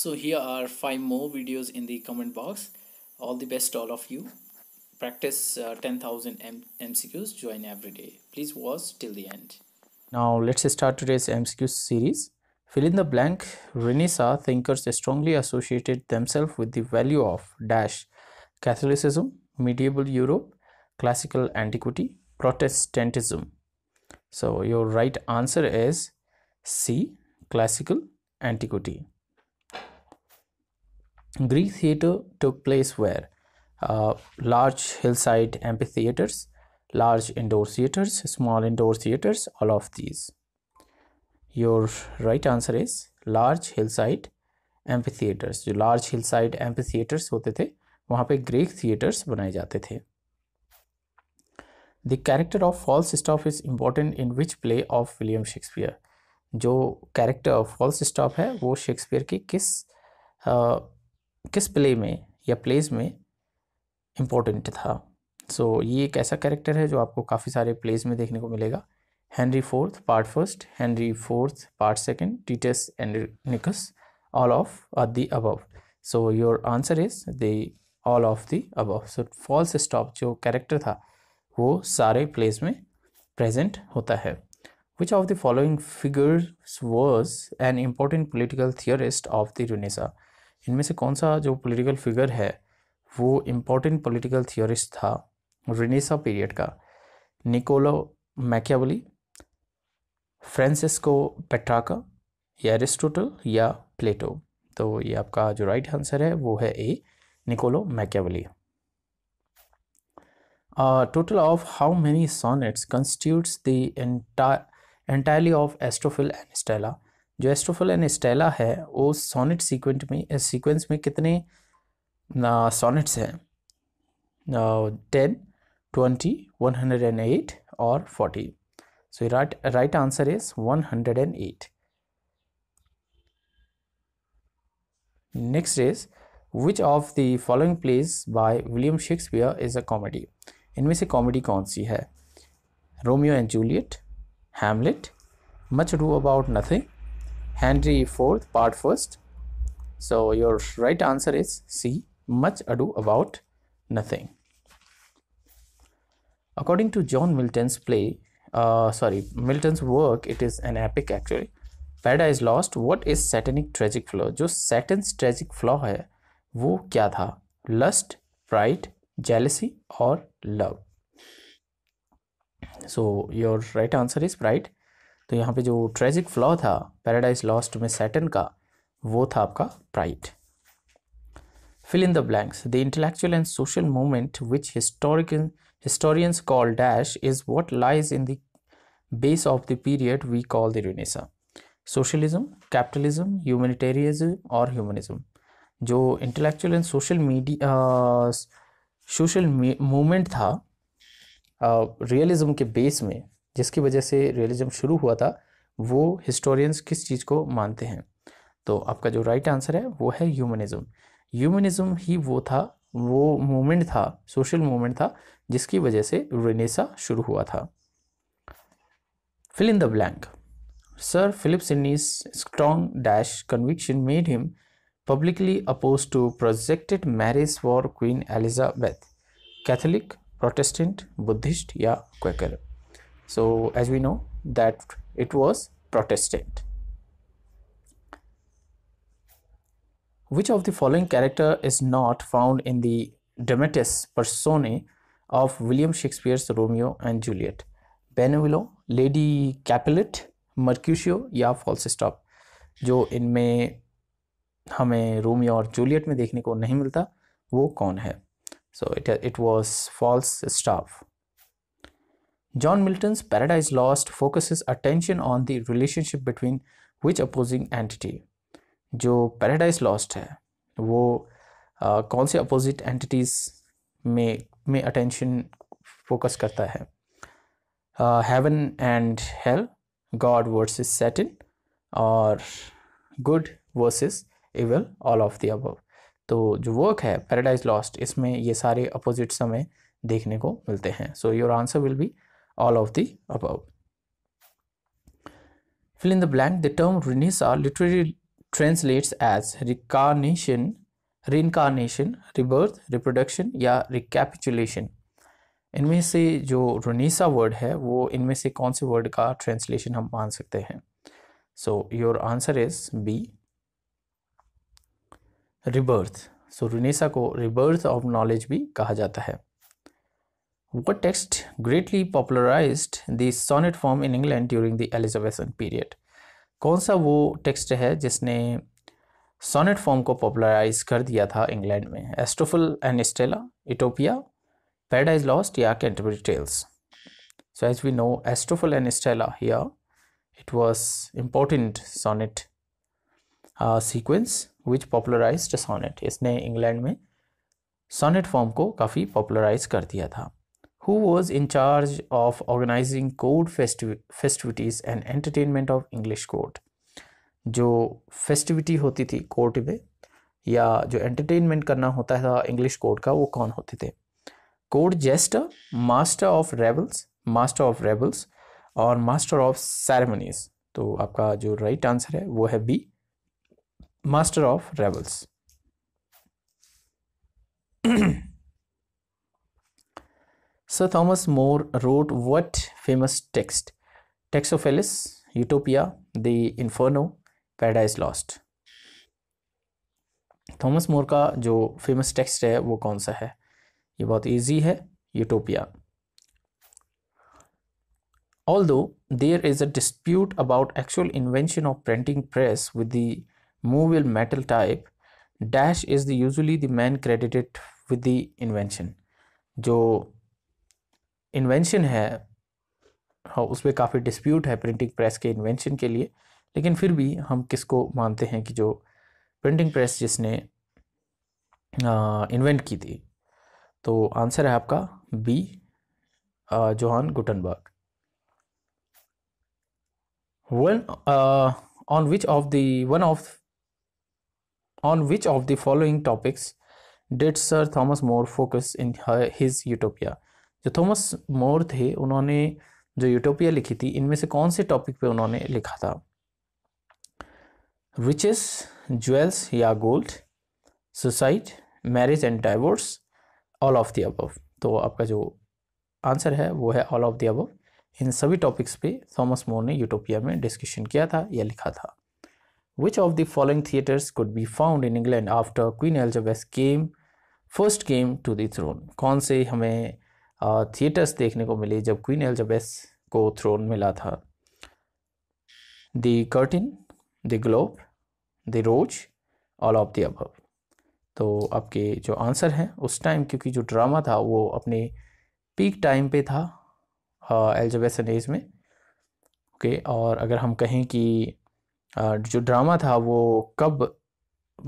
so here are five more videos in the comment box all the best all of you practice uh, 10000 M mcqs join every day please watch till the end now let's start today's mcq series fill in the blank renaissance thinkers strongly associated themselves with the value of dash catholicism medieval europe classical antiquity protestantism so your right answer is c classical antiquity Greek theater took place where uh, large hillside amphitheaters, large indoor theaters, small indoor theaters, all of these. Your right answer is large hillside amphitheaters. जो large hillside amphitheaters होते थे वहाँ पे Greek theaters बनाए जाते थे The character of Falstaff is important in which play of William Shakespeare? जो character of Falstaff है वो Shakespeare की किस किस प्ले में या प्लेज में इम्पोर्टेंट था सो so, ये एक ऐसा कैरेक्टर है जो आपको काफ़ी सारे प्लेज में देखने को मिलेगा Henry fourth part first Henry fourth part second Titus and Andronicus all of the above so your answer is the all of the above so Falstaff जो कैरेक्टर था वो सारे प्लेस में प्रेजेंट होता है which of the following figures was an important political theorist of the renaissance इनमें से कौन सा जो पॉलिटिकल फिगर है वो इम्पोर्टेंट पॉलिटिकल थियोरिस्ट था रिनेसा पीरियड का निकोलो मैकियावली फ्रांसिस्को पेट्राका या एरिस्टोटल या प्लेटो तो ये आपका जो राइट right आंसर है वो है A Niccolo Machiavelli total of how many sonnets constitutes the entirely of Astrophil and Stella जो एस्ट्रोफल एंड स्टेला है वो सोनेट सीक्वेंट में सीक्वेंस में कितने सोनेट्स हैं ten twenty one hundred and eight और forty so right right answer is one hundred and eight next is which of the following place by William Shakespeare is a comedy इनमें से comedy कौन सी है Romeo and Juliet Hamlet much ado about nothing Henry IV, part first. So your right answer is C. Much ado about nothing. According to John Milton's play, uh, sorry, Milton's work, it is an epic actually. Paradise Lost, what is satanic tragic flaw? जो satan's tragic flaw है वो क्या था lust, pride, jealousy or love. So your right answer is pride. तो यहाँ पे जो tragic flaw था पैराडाइज लॉस्ट में सैटन का वो था आपका pride fill in the blanks the intellectual and social movement which historic historians call dash is what lies in the base of the period we call the renaissance socialism capitalism humanitarianism और humanism जो intellectual and social media social movement था realism uh, के base में जिसकी वजह से realism शुरू हुआ था वो हिस्टोरियंस किस चीज़ को मानते हैं तो आपका जो राइट आंसर है वो है ह्यूमनिज़म ह्यूमनिज़म ही वो था वो मूवमेंट था सोशल मूवमेंट था जिसकी वजह से रेनेसा शुरू हुआ था fill in the blank Sir Philip Sidney's strong dash conviction made him publicly oppose to projected marriage for Queen Elizabeth Catholic Protestant Buddhist या Quaker So as we know that it was Protestant. Which of the following character is not found in the Demetis personae of William Shakespeare's Romeo and Juliet? Benvolio Lady Capulet Mercutio या Falstaff जो इनमें हमें Romeo और Juliet में देखने को नहीं मिलता वो कौन है so it it was Falstaff John Milton's Paradise Lost focuses attention on the relationship between which opposing entity जो Paradise Lost है वो uh, कौन से opposite entities में में attention focus करता है uh, Heaven and Hell, God versus Satan और Good versus Evil, all of the above तो जो work है Paradise Lost इसमें ये सारे अपोजिट्स हमें देखने को मिलते हैं So your answer will be all of the above. Fill in the blank, the term Renaissance literally translates as reincarnation, reincarnation, rebirth, reproduction या recapitulation. इनमें से जो रनीसा वर्ड है वो इनमें से कौन से वर्ड का ट्रांसलेशन हम मान सकते हैं so your answer is B rebirth so renaissance को रिबर्थ ऑफ नॉलेज भी कहा जाता है What text greatly popularized the sonnet form in England during the Elizabethan period? कौन सा वो टेक्स्ट है जिसने सोनेट फॉर्म को पॉपुलराइज कर दिया था इंग्लैंड में Astrophil and Stella Utopia Paradise lost या Canterbury Tales so as we know astrophil and stella here it was important sonnet uh, sequence which popularized sonnet इसने इंग्लैंड में सोनेट फॉर्म को काफ़ी पॉपुलराइज कर दिया था who was in charge of organizing court festiv festivities and entertainment of English court. जो festivity होती थी कोर्ट में या जो एंटरटेनमेंट करना होता था इंग्लिश कोर्ट का वो कौन होते थे court jester master of revels master of revels और मास्टर ऑफ सेरेमनीज तो आपका जो राइट right आंसर है वो है B master of revels Sir Thomas More wrote what famous text? Texophilis, Utopia, The Inferno, Paradise Lost. Thomas More का जो famous text है वो कौन सा है ये बहुत इजी है Utopia although there is a dispute about actual invention of printing press with the will metal type dash is the usually the man credited with the invention जो invention है हाँ उस पर काफ़ी डिस्प्यूट है printing press के invention के लिए लेकिन फिर भी हम किसको मानते हैं कि जो प्रिंटिंग प्रेस जिसने इन्वेंट की थी तो आंसर है आपका B Johann Gutenberg one on which of the one of on which of the following topics topics sir Thomas More focus in his Utopia जो थॉमस मोर थे उन्होंने जो यूटोपिया लिखी थी इनमें से कौन से टॉपिक पे उन्होंने लिखा था रिचेस ज्वेल्स या gold suicide marriage and divorce all of the above तो आपका जो आंसर है वो है ऑल ऑफ द अबव इन सभी टॉपिक्स पे थॉमस मोर ने यूटोपिया में डिस्कशन किया था या लिखा था which of the following theatres could be found in England after Queen Elizabeth came first came to the throne कौन से हमें थिएटर्स देखने को मिली जब क्वीन एलिजाबेथ को थ्रोन मिला था the Curtain the Globe the Rose all of the above तो आपके जो आंसर हैं उस टाइम क्योंकि जो ड्रामा था वो अपने पीक टाइम पे था एल्जाबेसन एज में ओके okay, और अगर हम कहें कि जो ड्रामा था वो कब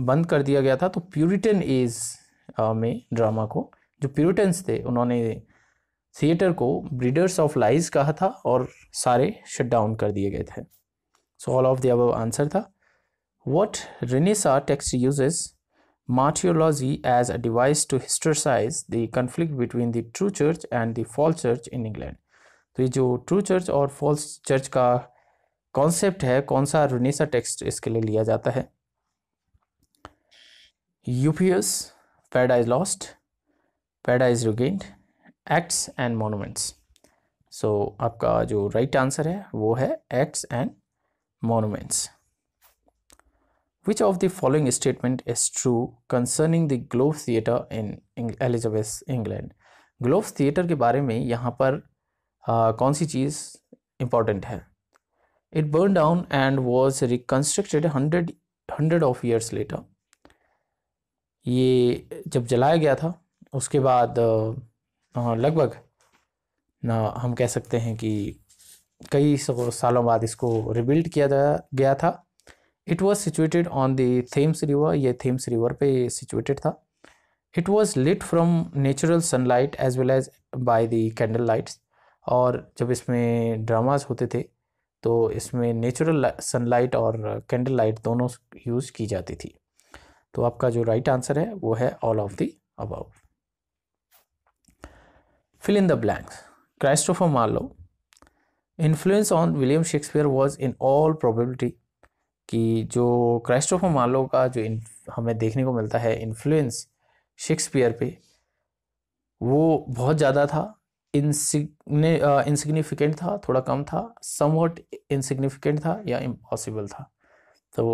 बंद कर दिया गया था तो प्यूरिटन एज में ड्रामा को जो प्यूरिटन्स थे उन्होंने थिएटर को ब्रीडर्स ऑफ लाइज कहा था और सारे शट डाउन कर दिए गए थे so all of the above answer था what Renaissance text uses martyrology as a device to historicize the conflict between the true church and the false church in England तो ये जो ट्रू चर्च और false church का concept है कौन सा रुनेसा text इसके लिए लिया जाता है यूपीएस Paradise Lost Paradise Regained Acts and Monuments so आपका जो राइट right आंसर है वो है Acts and Monuments which of the following statement is true concerning the Globe theatre in Elizabeth England Globe theatre के बारे में यहाँ पर आ, कौन सी चीज़ इंपॉर्टेंट है it burn down and was reconstructed hundred hundred of years later ये जब जलाया गया था उसके बाद हाँ, लगभग हम कह सकते हैं कि कई सालों बाद इसको रिबिल्ड किया गया था it was situated on the Thames river ये थेम्स रिवर पे सिचुएटेड था it was lit from natural sunlight as well as by the candle lights और जब इसमें ड्रामाज होते थे तो इसमें नेचुरल सनलाइट और कैंडल लाइट दोनों यूज़ की जाती थी तो आपका जो राइट right आंसर है वो है all of the about Fill in the blanks. Christopher Marlowe influence on William Shakespeare was in all probability कि जो क्राइस्टोफर मार्लो का जो हमें देखने को मिलता है इन्फ्लुएंस शेक्सपियर पे वो बहुत ज़्यादा था इनसिग्निफिकेंट uh, था थोड़ा कम था समवट इनसिग्निफिकेंट था या इम्पॉसिबल था तो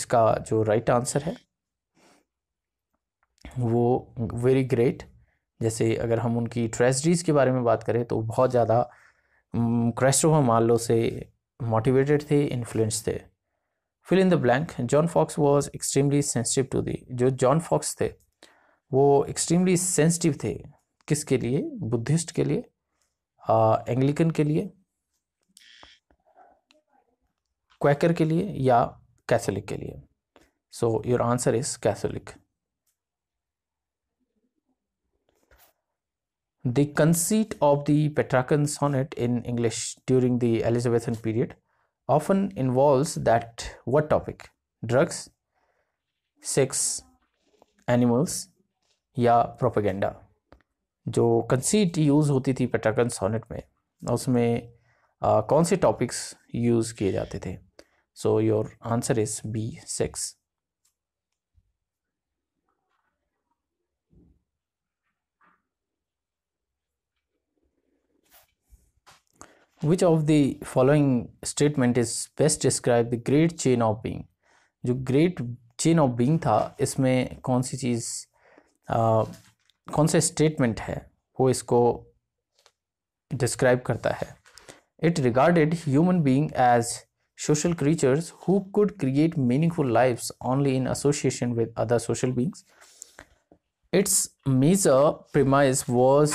इसका जो राइट right आंसर है वो वेरी ग्रेट जैसे अगर हम उनकी ट्रेजडीज़ के बारे में बात करें तो बहुत ज़्यादा क्रेस्टोफर मार्लो से मोटिवेटेड थे इन्फ्लुएंस थे fill in the blank John Foxe was extremely sensitive to the जो जॉन फॉक्स थे वो एक्सट्रीमली सेंसिटिव थे किसके लिए बुद्धिस्ट के लिए एंग्लिकन के लिए क्वैकर के लिए या कैथोलिक के लिए so your answer is Catholic The conceit of the Petrarchan sonnet in English during the Elizabethan period often involves that what topic? Drugs, sex, animals, या प्रोपेगेंडा जो कंसीट यूज़ होती थी पेट्राकन सोनेट में उसमें आ, कौन से टॉपिक्स यूज़ किए जाते थे so your answer is B sex which of the following statement is best describe the great chain of being जो ग्रेट चेन ऑफ बींग था इसमें कौन सी चीज कौन सा स्टेटमेंट है वो इसको डिस्क्राइब करता है it regarded human being as social creatures who could create meaningful life only in association with other social beings its main a premise was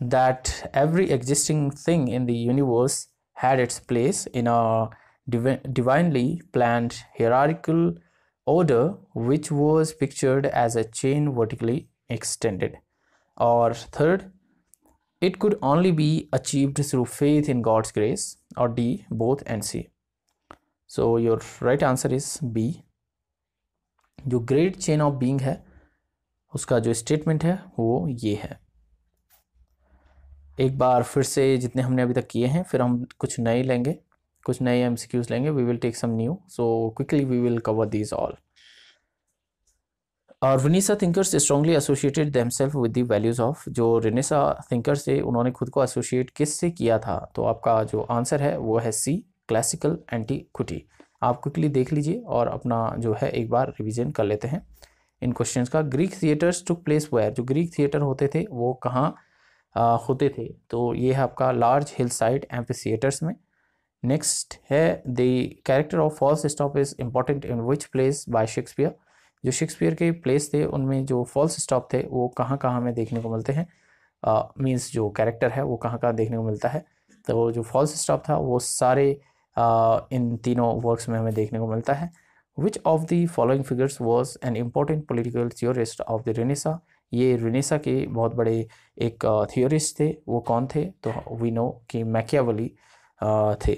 that every existing thing in the universe had its place in a div- divinely planned hierarchical order, which was pictured as a chain vertically extended. Or third, it could only be achieved through faith in God's grace, or D, both and C. So your right answer is B. जो great chain of being है उसका जो statement है वो ये है एक बार फिर से जितने हमने अभी तक किए हैं फिर हम कुछ नए लेंगे कुछ नए एम लेंगे we will take some new so quickly we will cover these all और विनीसा thinkers strongly associated themselves with the values of जो रिनेसा थिंकर्स थे उन्होंने खुद को एसोसिएट किस से किया था तो आपका जो आंसर है वो है सी क्लासिकल एंटी एंटीक्विटी आप क्विकली देख लीजिए और अपना जो है एक बार रिविजन कर लेते हैं इन क्वेश्चन का Greek theatres took place where जो ग्रीक थिएटर होते थे वो कहाँ होते थे तो ये है आपका लार्ज हिल साइड एम्फिसिएटर्स में नेक्स्ट है the character of Falstaff is important in which plays by Shakespeare जो शेक्सपियर के प्लेस थे उनमें जो फॉल्स स्टॉप थे वो कहाँ कहाँ हमें देखने को मिलते हैं मीन्स uh, जो कैरेक्टर है वो कहाँ कहाँ देखने को मिलता है तो जो फॉल्स स्टॉप था वो सारे uh, इन तीनों वर्क्स में हमें देखने को मिलता है which of the following figures was an important political theorist of the Renaissance ये रिनेसा के बहुत बड़े एक थियोरिस्ट थे वो कौन थे तो वी नो कि मैकियावली थे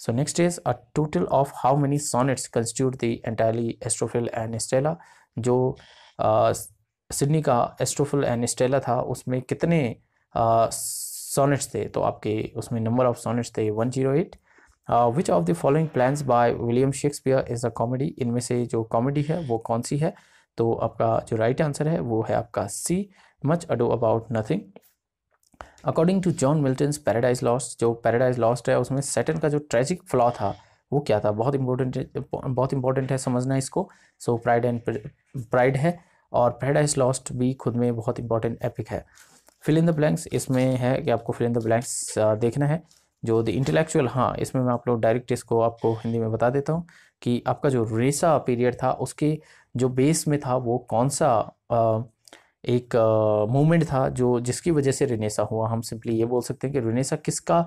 so next is a total of how many sonnets constitute the entirely Astrophil and Stella जो सिडनी का एस्ट्रोफिल एंड स्टेला था उसमें कितने सोनेट्स थे तो आपके उसमें नंबर ऑफ सोनेट्स थे one zero eight which of the following plans by William Shakespeare is a comedy इनमें से जो कॉमेडी है वो कौन सी है तो आपका जो राइट आंसर है वो है आपका C Much Ado About Nothing according to John Milton Paradise Lost जो पैराडाइज लॉस्ट है उसमें सेटन का जो ट्रेजिक फ्लॉ था वो क्या था बहुत इंपॉर्टेंट बहुत इंपॉर्टेंट है समझना इसको सो प्राइड एंड प्राइड है और पैराडाइज लॉस्ट भी खुद में बहुत इंपॉर्टेंट एपिक है फिल इन द ब्लैंक्स इसमें है कि आपको फिल इन द ब्लैंक्स देखना है जो द इंटेलेक्चुअल हाँ इसमें मैं आप लोग डायरेक्ट इसको आपको हिंदी में बता देता हूँ कि आपका जो रेसा पीरियड था उसके जो बेस में था वो कौन सा आ, एक मूवमेंट था जो जिसकी वजह से रिनेसा हुआ हम सिंपली ये बोल सकते हैं कि रिनेसा किसका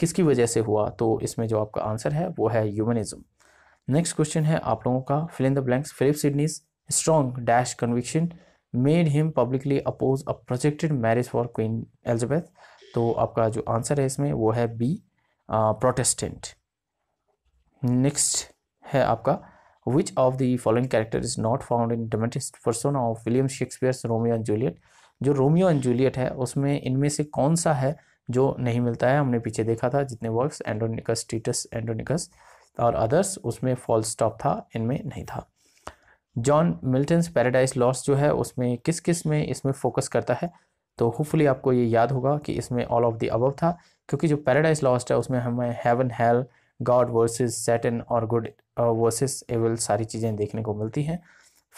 किसकी वजह से हुआ तो इसमें जो आपका आंसर है वो है ह्यूमनिज्म नेक्स्ट क्वेश्चन है आप लोगों का fill in the blanks Philip Sidney's strong dash conviction made him publicly oppose a projected marriage for Queen Elizabeth तो आपका जो आंसर है इसमें वो है बी प्रोटेस्टेंट नेक्स्ट है आपका Which of the following character is not found in domestic persona of William Shakespeare's Romeo and Juliet? जो रोमियो एंड जूलियट है उसमें इनमें से कौन सा है जो नहीं मिलता है हमने पीछे देखा था जितने वर्क्स एंडोनिकस टीटस एंडोनिकस और अदर्स उसमें फॉल स्टॉप था इनमें नहीं था जॉन मिल्टन्स पैराडाइज लॉस जो है उसमें किस किस में इसमें फोकस करता है तो होपफुली आपको ये याद होगा कि इसमें ऑल ऑफ द अबव था क्योंकि जो पैराडाइज लॉस्ट है उसमें हमें heaven hell God versus Satan और गुड वर्सेस एवल सारी चीज़ें देखने को मिलती हैं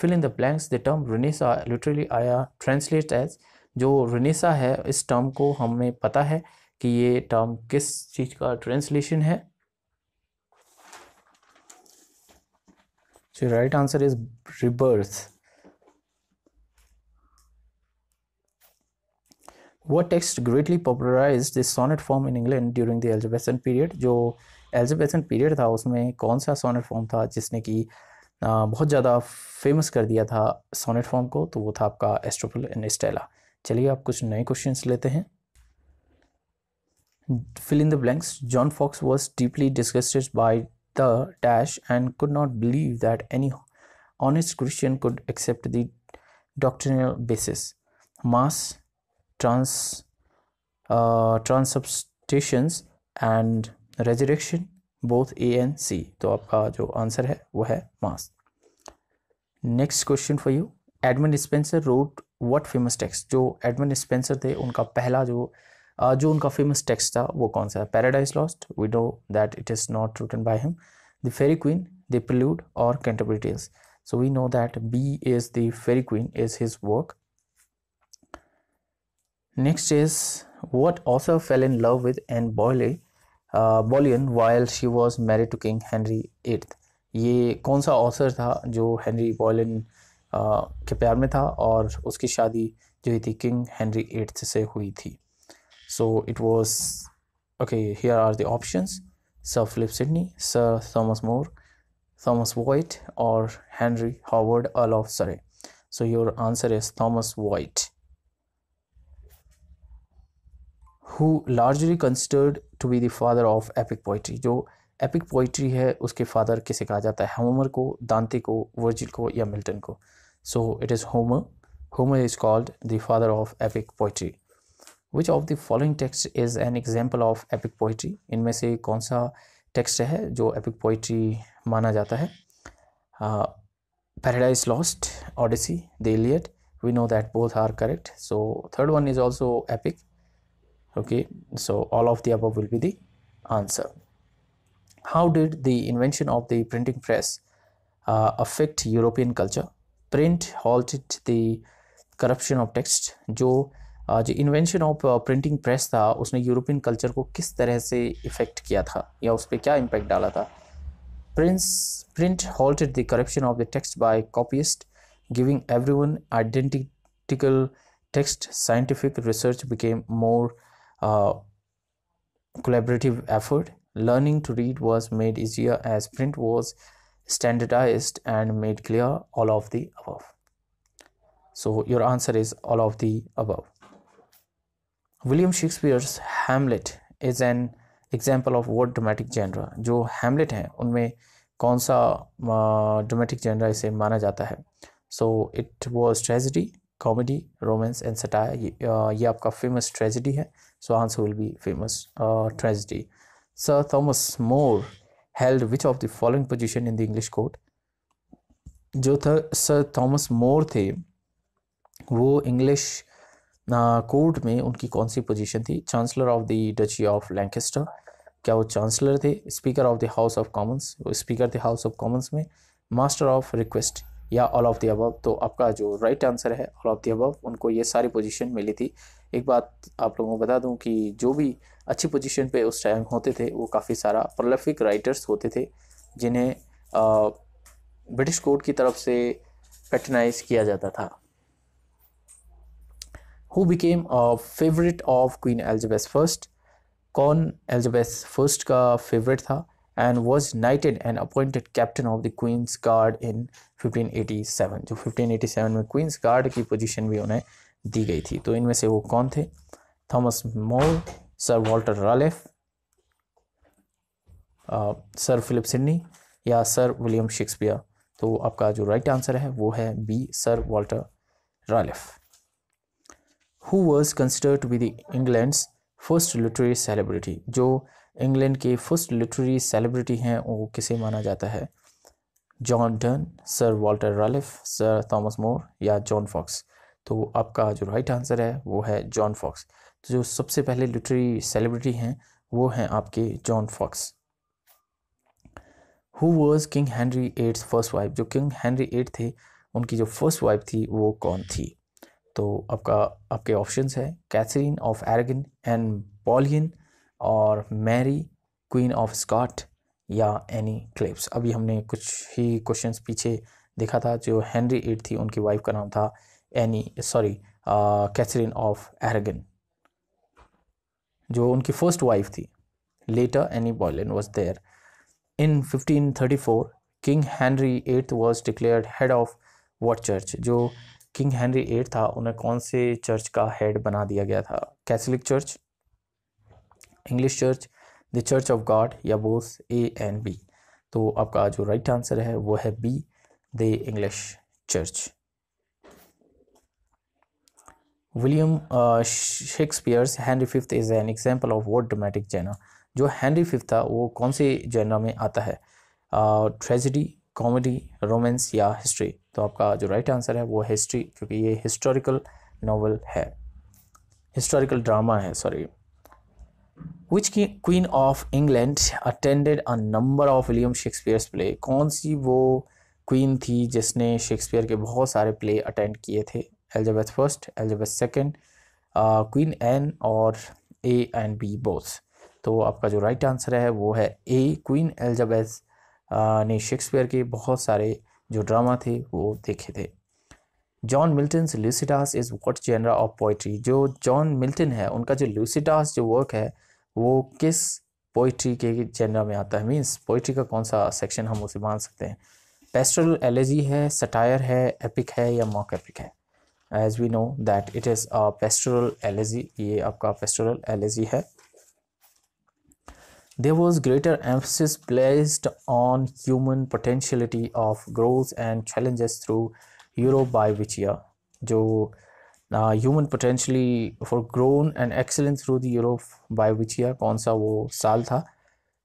fill in the blanks the term Renaissance literally आया ट्रांसलेट एज जो रेनेसा है इस टर्म को हमें पता है कि ये टर्म किस चीज़ का ट्रांसलेशन है so right answer is rebirth what text greatly popularise the sonnet form in England during the Elizabethan period जो एलिजबेथन पीरियड था उसमें कौन सा सोनेट फॉर्म था जिसने कि बहुत ज़्यादा फेमस कर दिया था सोनेट फॉर्म को तो वो था आपका एस्ट्रोपल एंड स्टेला चलिए आप कुछ नए क्वेश्चन लेते हैं fill in the blanks John Foxe was deeply disgusted by the dash and could not believe that any honest Christian could accept the doctoral basis mass trans transubstantiations and resurrection both A and C तो आपका जो answer है वो है mass next question for you Edmund Spenser wrote what famous text जो Edmund Spenser थे उनका पहला जो जो उनका फेमस टेक्स्ट था वो कौन सा है paradise Lost we know that it is not written by him the Pheri Queene the प्लूड और Canterbury Tales we know that B is the Pheri Queene is his work next is what what fell in love with Anne Boleyn Boleyn while she was married to King Henry eighth ये कौन सा ऑसर था जो Henry बॉलियन के प्यार में था और उसकी शादी जो ही थी किंग हैंनरी एट्थ से हुई थी so it was okay here are the options sir Philip Sidney sir Thomas More Thomas Wyatt और Henry Howard earl of Surrey so your answer is Thomas Wyatt who largely considered to be the father of epic poetry जो epic poetry है उसके father किसे कहा जाता है Homer को दांते को वर्जिल को या मिल्टन को so it is Homer Homer is called the father of epic poetry which of the following text is an example of epic poetry इनमें से कौन सा टेक्स्ट है जो एपिक पोइट्री माना जाता है paradise Lost Odyssey the Iliad we know that both are correct so third one is also epic okay so all of the above will be the answer how did the invention of the printing press uh, affect european culture print halted the corruption of text jo जो invention of printing press था उसने European culture को किस तरह से effect किया था या उस पर क्या इम्पैक्ट डाला था prince print halted the corruption of the text by copyist giving every one identical text scientific research became collaborative effort. Learning to read was made easier as print was standardized and made clear all of the above. So your answer is all of the above. William Shakespeare's Hamlet is an example of what dramatic genre? जो Hamlet हैं उनमें कौन सा dramatic uh, mana इसे माना जाता है so it was tragedy comedy romance and satire ये आपका famous tragedy है So answer will be famous uh, tragedy. Sir Thomas More held which of the following position in the English court? जो था sir Thomas More थे वो English court uh, में उनकी कौन सी पोजीशन थी chancellor of the Duchy of Lancaster क्या वो चांसलर थे speaker of the House of Commons वो स्पीकर थे हाउस ऑफ कॉमन्स में मास्टर ऑफ रिक्वेस्ट या ऑल ऑफ द अबव तो आपका जो राइट right आंसर है ऑल ऑफ द अबव उनको ये सारी पोजीशन मिली थी एक बात आप लोगों को बता दूं कि जो भी अच्छी पोजीशन पे उस टाइम होते थे वो काफ़ी सारा प्रोलिफिक राइटर्स होते थे जिन्हें ब्रिटिश कोर्ट की तरफ से पेटनाइज किया जाता था who became favourite of Queen Elizabeth first कौन एल्जबेस फर्स्ट का फेवरेट था and was knighted and appointed captain of the Queen's guard in 1587 जो 1587 में क्वींस गार्ड की पोजीशन भी उन्हें दी गई थी तो इनमें से वो कौन थे Thomas More sir Walter Raleigh sir Philip Sidney या सर विलियम शेक्सपियर तो आपका जो राइट right आंसर है वो है B sir Walter Raleigh who was considered to be the England's first literary celebrity जो इंग्लैंड के फर्स्ट लिटरेरी सेलिब्रिटी हैं वो किसे माना जाता है John Donne sir Walter Raleigh sir Thomas More या जॉन फॉक्स तो आपका जो राइट आंसर है वो है जॉन फॉक्स तो जो सबसे पहले लिटरेरी सेलिब्रिटी हैं वो हैं आपके John Foxe who was king Henry eighth's first wife जो किंग हैंनरी एट थे उनकी जो फर्स्ट वाइफ थी वो कौन थी तो आपका आपके ऑप्शंस है Catherine of Aragon and Boleyn और मैरी क्वीन ऑफ स्कॉट या एनी क्लिप्स अभी हमने कुछ ही क्वेश्चंस पीछे देखा था जो हेनरी एट थी उनकी वाइफ का नाम था Anne sorry Catherine of Aragon जो उनकी फर्स्ट वाइफ थी later Anne Boleyn was there in 1534 king Henry eight was declared head of what church जो किंग हेनरी एट था उन्हें कौन से चर्च का हेड बना दिया गया था Catholic church English church the church of God या बोथ ए एंड बी तो आपका जो राइट right आंसर है वो है B the English church William Shakespeare's Henry fifth is an example of what dramatic genre जो हैंनरी फिफ्थ था वो कौन से जैना में आता है ट्रेजिडी कॉमेडी रोमेंस या हिस्ट्री तो आपका जो राइट right आंसर है वो हिस्ट्री क्योंकि ये हिस्टोरिकल नावल है हिस्टोरिकल ड्रामा है sorry which queen of England attended a number of William Shakespeare's play कौन सी वो क्वीन थी जिसने शेक्सपियर के बहुत सारे प्ले अटेंड किए थे Elizabeth first Elizabeth second queen Anne और ए एंड बी बोस तो आपका जो राइट right आंसर है वो है ए क्वीन एलिजाबेथ ने शेक्सपियर के बहुत सारे जो ड्रामा थे वो देखे थे John Milton Lycidas is what genre of poetry जो जॉन मिल्टन है उनका जो लूसीडास जो वर्क है वो किस पोइट्री के जेनरा में आता है मीन्स पोइट्री का कौन सा सेक्शन हम उसे मान सकते हैं पेस्ट्रल एलर्जी है सटायर है एपिक है या मॉक एपिक है as we know that it is a pastoral elegy ये आपका पेस्ट्रल एलर्जी है there was greater emphasis placed on human potentiality of growth and challenges through Europe by जो human potentially for grown and excellence through the Europe by कौन सा वो साल था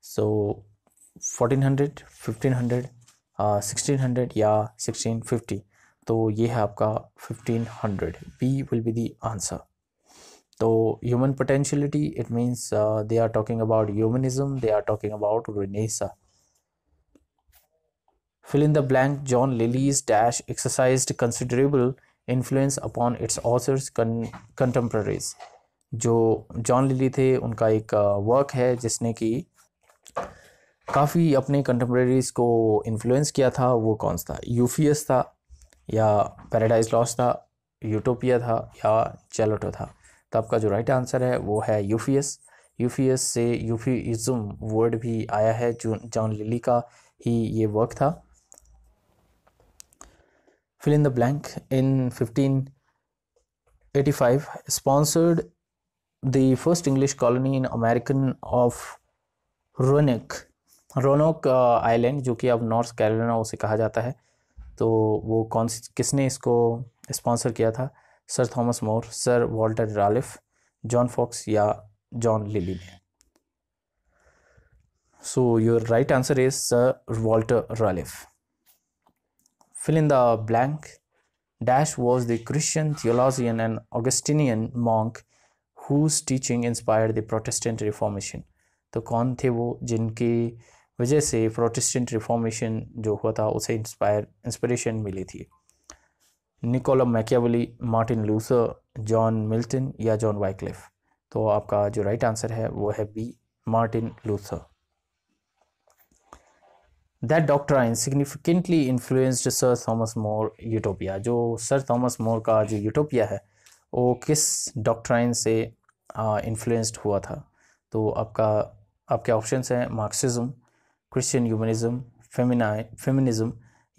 so fourteen hundred fifteen hundred sixteen hundred या sixteen fifty तो ये है आपका fifteen hundred B will be the answer तो human potentiality it means they are talking about humanism they are talking about Renaissance Fill in the blank John Lilly's dash exercised considerable influence upon its authors contemporaries जो John Lyly थे उनका एक work uh, है जिसने कि काफ़ी अपने contemporaries को इन्फ्लुएंस किया था वो कौन सा था यूफियस था या पैराडाइज लॉस था यूटोपिया था या चैलोटो था तो आपका जो राइट आंसर है वो है यूफियस यूफियस से यूफीज़म वर्ड भी आया है जो जॉन लिली का ही ये वर्क था fill in the blank in 1585 sponsored the first english colony in american of Roanoke Roanoke island जो कि अब नॉर्थ कैरोलिना उसे कहा जाता है तो वो कौन सी किसने इसको स्पॉन्सर किया था sir Thomas More sir Walter Raleigh John Foxe या जॉन लिली ने so your right answer is sir Walter Raleigh fill in the blank dash was the christian theologian and augustinian monk whose teaching inspired the protestant reformation तो कौन थे वो जिनकी वजह से Protestant reformation जो हुआ था उसे इंस्पायर इंस्पिरेशन मिली थी Niccolo Machiavelli Martin Luther John Milton या जॉन वाइक्लिफ तो आपका जो राइट आंसर है वो है B Martin Luther that doctrine significantly influenced sir Thomas More Utopia जो सर थॉमस मोर का जो यूटोपिया है वो किस डॉक्ट्राइन से इन्फ्लुएंस्ड uh, हुआ था तो आपका आपके ऑप्शन हैं मार्क्सिज्म क्रिश्चियन ह्यूमनिज्म फेमिनिज्म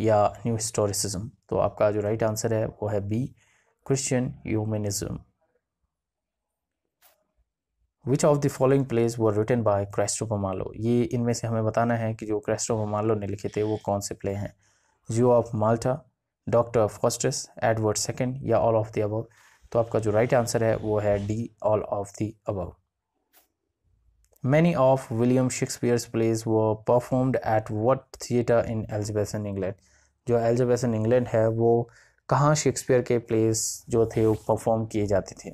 या न्यू हिस्टोरिसिज्म तो आपका जो राइट right आंसर है वो है B Christian humanism which of the following plays were written by Christopher Marlowe ये इनमें से हमें बताना है कि जो क्रेस्टो मालो ने लिखे थे वो कौन से प्ले हैं Jew of Malta doctor Faustus Edward second या ऑल ऑफ द अबव तो आपका जो राइट right आंसर है वो है D all of the above many of William Shakespeare's plays वो performed at what theatre in Elizabethan England जो Elizabethan England है वो कहाँ शेक्सपियर के प्लेस जो थे वो परफॉर्म किए जाते थे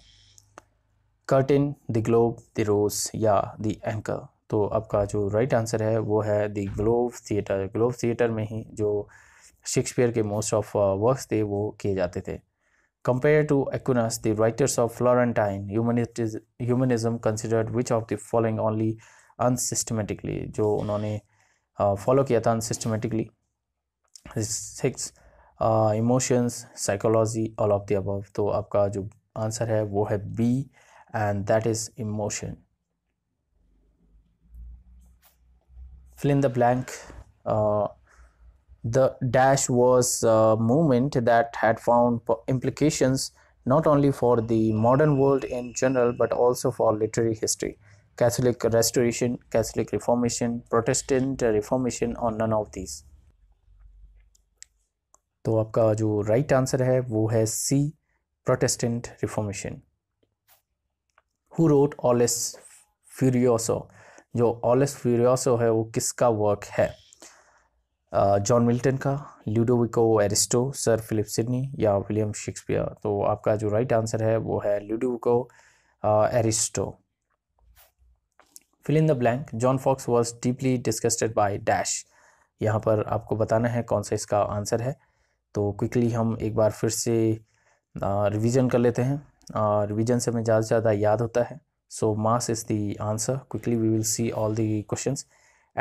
Curtain the Globe the Rose या द एंकर तो आपका जो राइट आंसर है वो है the Globe theatre Globe theatre में ही जो शेक्सपियर के मोस्ट ऑफ वर्क्स थे वो किए जाते थे compared to Aquinas the writers of Florentine humanism considered which of the following only unsystematically जो उन्होंने फॉलो uh, किया था unsystematically six emotions psychology all of the above तो आपका जो आंसर है वो है B and that is emotion. Fill in the blank. Uh, the dash was a movement that had found implications not only for the modern world in general but also for literary history. Catholic Restoration, Catholic Reformation, Protestant Reformation or none of these. तो आपका जो right right answer है वो है C Protestant Reformation who wrote ऑलेस Furioso जो ऑलेस फ्यूरियोसो है वो किसका वर्क है जॉन मिल्टन का Ludovico Ariosto sir Philip Sidney या विलियम शेक्सपियर तो आपका जो राइट आंसर है वो है Ludovico Ariosto fill in the blank John Foxe was deeply disgusted by dash यहाँ पर आपको बताना है कौन सा इसका आंसर है तो क्विकली हम एक बार फिर से रिवीजन कर लेते हैं और विजन से हमें ज़्यादा से ज़्यादा याद होता है so mass is answer quickly we will see all the question questions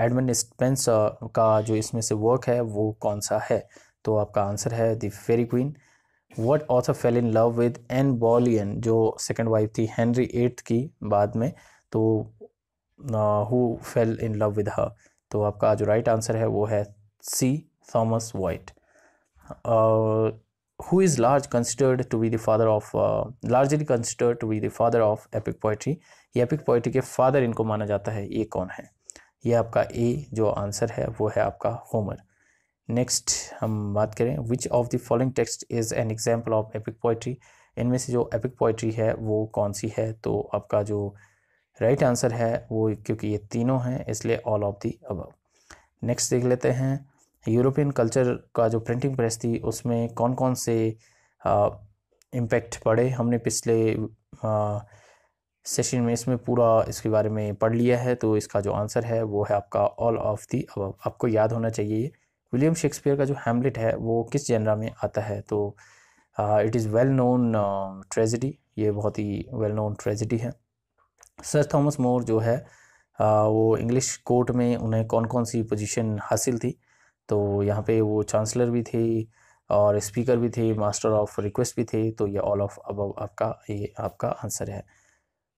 Edmund Spenser uh, का जो इसमें से वर्क है वो कौन सा है तो आपका आंसर है the Pheri Queene what author fell in love with Anne Boleyn जो सेकेंड वाइफ थी हेनरी एट्थ की बाद में तो who fell in love with her तो आपका जो राइट right आंसर है वो है C Thomas Wyatt who is large considered to be the father of uh, largely considered to be the father of epic poetry ये epic poetry के father इनको माना जाता है ये कौन है ये आपका ए जो आंसर है वो है आपका होमर नेक्स्ट हम बात करें which of the following text is an example of epic poetry इनमें से जो एपिक पोइट्री है वो कौन सी है तो आपका जो राइट right आंसर है वो क्योंकि ये तीनों हैं इसलिए ऑल ऑफ द अब नेक्स्ट देख लेते हैं यूरोपियन कल्चर का जो प्रिंटिंग प्रेस थी उसमें कौन कौन से इम्पैक्ट पड़े हमने पिछले सेशन में इसमें पूरा इसके बारे में पढ़ लिया है तो इसका जो आंसर है वो है आपका ऑल ऑफ दी अब आपको याद होना चाहिए विलियम शेक्सपियर का जो हैमलेट है वो किस जनरा में आता है तो it is well known tragedy ये बहुत ही वेल नोन ट्रेजिडी है सर थॉमस मोर जो है uh, वो इंग्लिश कोर्ट में उन्हें कौन कौन सी पोजीशन हासिल थी तो यहाँ पे वो चांसलर भी थे और स्पीकर भी थे मास्टर ऑफ रिक्वेस्ट भी थे तो ये ऑल ऑफ अब आपका ये आपका आंसर है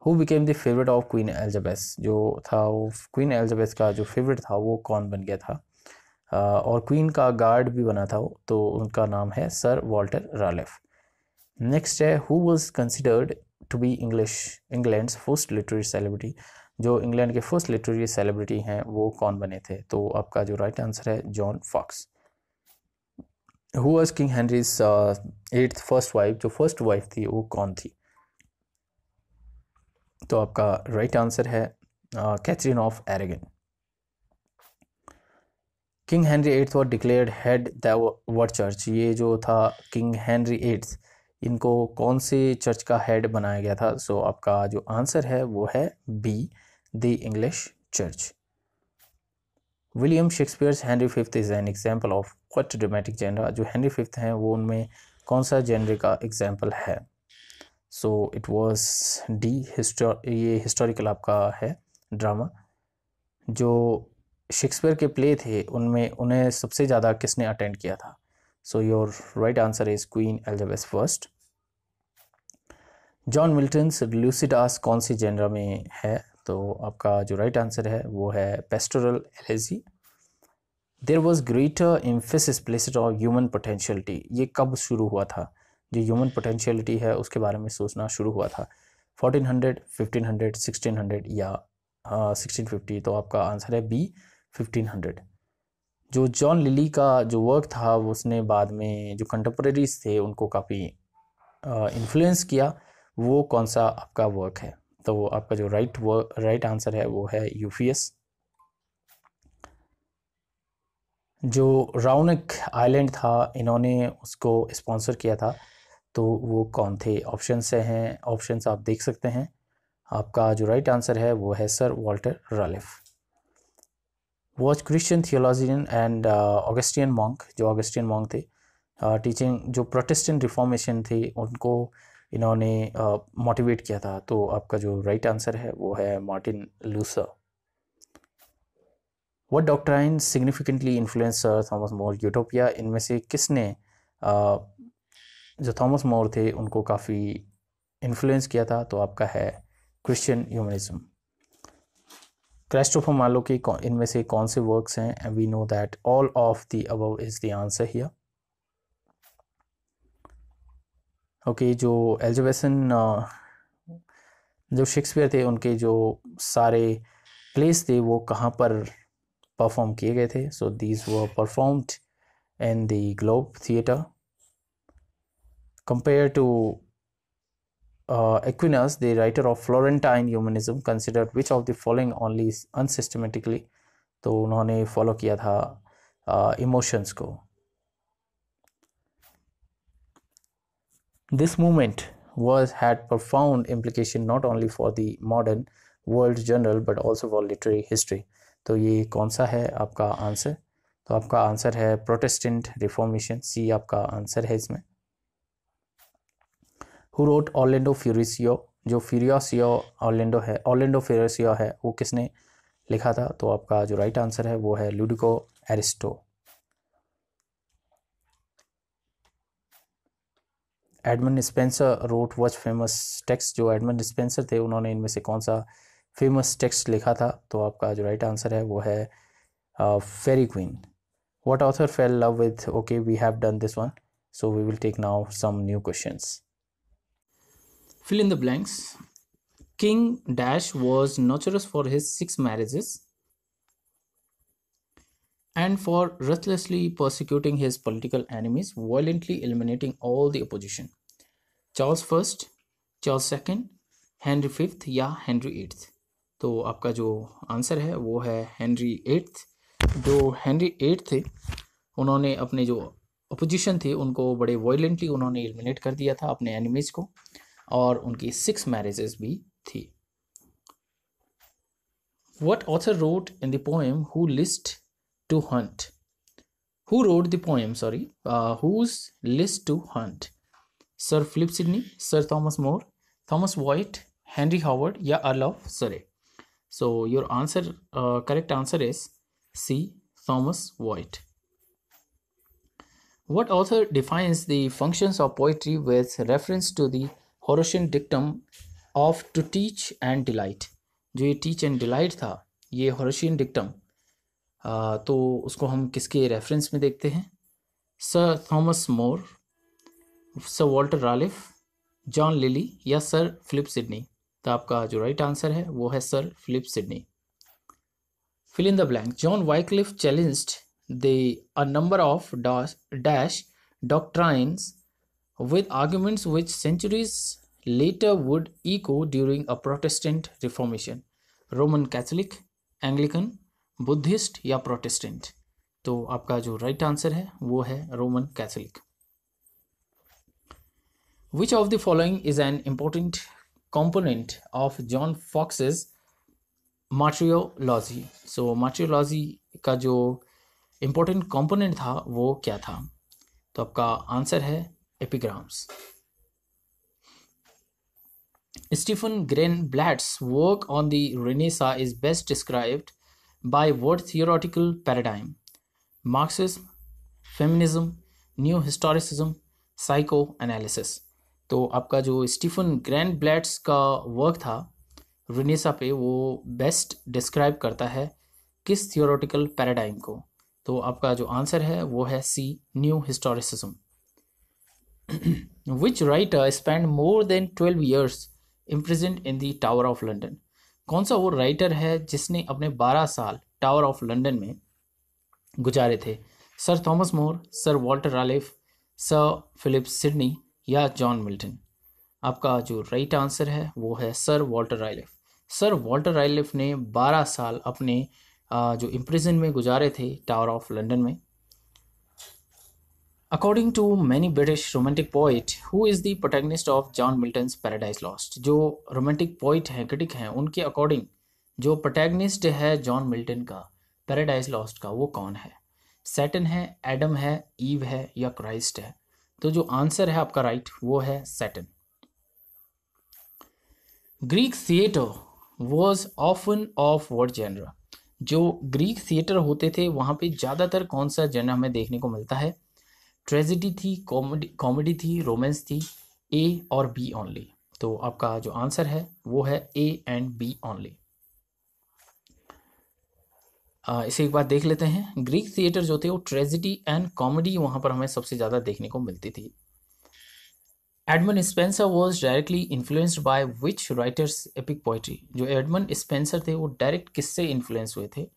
who became the favourite of queen Elizabeth जो था वो क्वीन एल्जाबेस का जो फेवरेट था वो कौन बन गया था और क्वीन का गार्ड भी बना था वो तो उनका नाम है सर वॉल्टर रालेफ नेक्स्ट है who was considered to be English England first literary celebrity जो इंग्लैंड के फर्स्ट लिटरेरी सेलिब्रिटी हैं वो कौन बने थे तो आपका जो राइट आंसर है John Foxe who was king Henry's eighth first wife जो फर्स्ट वाइफ थी वो कौन थी तो आपका राइट आंसर है Catherine of Aragon king Henry eighth और declared head the word church ये जो था किंग हैंनरी एट्थ इनको कौन से चर्च का हेड बनाया गया था सो so, आपका जो आंसर है वो है B the English church. William Shakespeare's Henry fifth is an example of what dramatic genre जो हैंनरी फिफ्थ हैं वो उनमें कौन सा जेनरे का एग्जाम्पल है सो इट वॉज डी ये हिस्टोरिकल आपका है ड्रामा जो शेक्सपियर के प्ले थे उनमें उन्हें सबसे ज़्यादा किसने अटेंड किया था so your right answer is queen Elizabeth first John Milton's Lycidas कौन सी जेनरा में है तो आपका जो राइट आंसर है वो है pastoral elegy there was greater emphasis placed और ह्यूमन पोटेंशियलिटी ये कब शुरू हुआ था जो ह्यूमन पोटेंशियलिटी है उसके बारे में सोचना शुरू हुआ था 1400, 1500, 1600 या सिक्सटीन हाँ, 1650 तो आपका आंसर है बी 1500 जो जॉन लिली का जो वर्क था वो उसने बाद में जो कंटेम्प्रेरीज थे उनको काफ़ी इन्फ्लुएंस किया वो कौन सा आपका वर्क है तो आपका जो राइट वो राइट आंसर है वो है यूफीएस जो राउनिक आइलैंड था इन्होंने उसको स्पॉन्सर किया था तो वो कौन थे ऑप्शन से हैं ऑप्शंस आप देख सकते हैं आपका जो राइट आंसर है वो है sir Walter Raleigh was Christian theologian and Augustinian monk जो ऑगस्टियन मॉन्क थे टीचिंग uh, जो प्रोटेस्टेंट रिफॉर्मेशन थे उनको इन्होंने मोटिवेट किया था तो आपका जो राइट right आंसर है वो है Martin Luther what doctrine significantly influence Thomas More Utopia इनमें से किसने आ, जो थॉमस मोर थे उनको काफ़ी इन्फ्लुएंस किया था तो आपका है क्रिश्चियन ह्यूमनिज्म क्रेस्टोफर मालो के इनमें से कौन से वर्क्स हैं and we know that all of the above is the answer here okay okay, जो एल्जबेसन जो शेक्सपियर थे उनके जो सारे प्लेस थे वो कहाँ पर परफॉर्म किए गए थे so these were performed in the Globe theatre compared to Aquinas the writer of Florentine humanism consider which of the following only unsystematically तो उन्होंने फॉलो किया था इमोशंस uh, को This movement was had profound implication not only for the modern world general but also for literary history. तो ये कौन सा है आपका आंसर तो आपका आंसर है प्रोटेस्टेंट रिफॉर्मेशन सी आपका आंसर है इसमें हु रोट ऑलेंडो फ्यूरिसियो जो फ्यूरियासियो ऑलेंडो है ऑलेंडो फ्यूरिसियो है वो किसने लिखा था तो आपका जो राइट आंसर है वो है Ludovico Ariosto Edmund Spenser wrote which famous text जो एडमन स्पेंसर थे उन्होंने इनमें से कौन सा फेमस टेक्स्ट लिखा था तो आपका जो राइट आंसर है वो है Faerie Queene what author fell love with okay we have done this one so we will take now some new question fill in the blanks king dash was notorious for his six marriages and for ruthlessly prosecuting his political enemies violently eliminating all the opposition Charles first Charles second Henry fifth या Henry eighth तो आपका जो answer है वो है Henry eighth जो Henry eighth थे उन्होंने अपने जो अपोजिशन थे उनको बड़े वॉयलेंटली उन्होंने एलिमिनेट कर दिया था अपने एनिमीज़ को और उनकी सिक्स मैरिजेस भी थी what author wrote in the poem who list to hunt who wrote the poem sorry whose list to hunt sir Philip Sidney sir Thomas More Thomas Wyatt Henry Howard या earl of Surrey so your answer correct answer is C Thomas Wyatt what also defines the functions of poetry with reference to the Horatian dictum of to teach and delight जो ये teach and delight था ये हॉरोशियन dictum uh, तो उसको हम किसके reference में देखते हैं sir Thomas More sir Walter Raleigh John Lyly या सर फिलिप सिडनी तो आपका जो राइट आंसर है वो है sir Philip Sidney fill in the blank John Wycliffe challenge the number of dash doctrines with arguments which centuries later would echo during a Protestant Reformation Roman Catholic Anglican Buddhist या Protestant तो आपका जो right right answer है वो है Roman Catholic Which of the following is an important component of John Fox's martyrology? So, martyrology ka jo important component tha wo kya tha? To aapka answer hai epigrams. Stephen Greenblatt's work on the Renaissance is best described by what theoretical paradigm? Marxism, feminism, new historicism, psychoanalysis. तो आपका जो Stephen grand ब्लैट्स का work था renaissance पे वो best describe करता है किस थियोरटिकल पैराडाइम को तो आपका जो आंसर है वो है C new historicism which writer spend more than twelve years imprisoned in the Tower of London कौन सा वो राइटर है जिसने अपने बारह साल टावर ऑफ लंडन में गुजारे थे Sir Thomas More sir Walter Raleigh sir Philip Sidney या जॉन मिल्टन आपका जो राइट आंसर है वो है sir Walter Raleigh Sir Walter Raleigh ने 12 साल अपने जो इम्प्रिजन में गुजारे थे टावर ऑफ लंदन में according to many British Romantic poet who is the protagonist of John Milton Paradise Lost जो रोमांटिक पोइट हैं क्रिटिक हैं उनके अकॉर्डिंग जो प्रोटेगनिस्ट है जॉन मिल्टन का पैराडाइज लॉस्ट का वो कौन है सेटन है एडम है ईव है या क्राइस्ट है तो जो आंसर है आपका राइट वो है Satan Greek theatre was often of word genre जो ग्रीक थिएटर होते थे वहां पे ज़्यादातर कौन सा जनर हमें देखने को मिलता है ट्रेजिडी थी कॉमेडी कॉमेडी थी रोमांस थी ए और बी ओनली तो आपका जो आंसर है वो है ए एंड बी ओनली इसे एक बार देख लेते हैं ग्रीक थिएटर जो थे वो ट्रेजिडी एंड कॉमेडी वहाँ पर हमें सबसे ज़्यादा देखने को मिलती थी Edmund Spenser was directly influenced by which writers epic poetry जो एडमन स्पेंसर थे वो डायरेक्ट किससे इन्फ्लुएंस हुए थे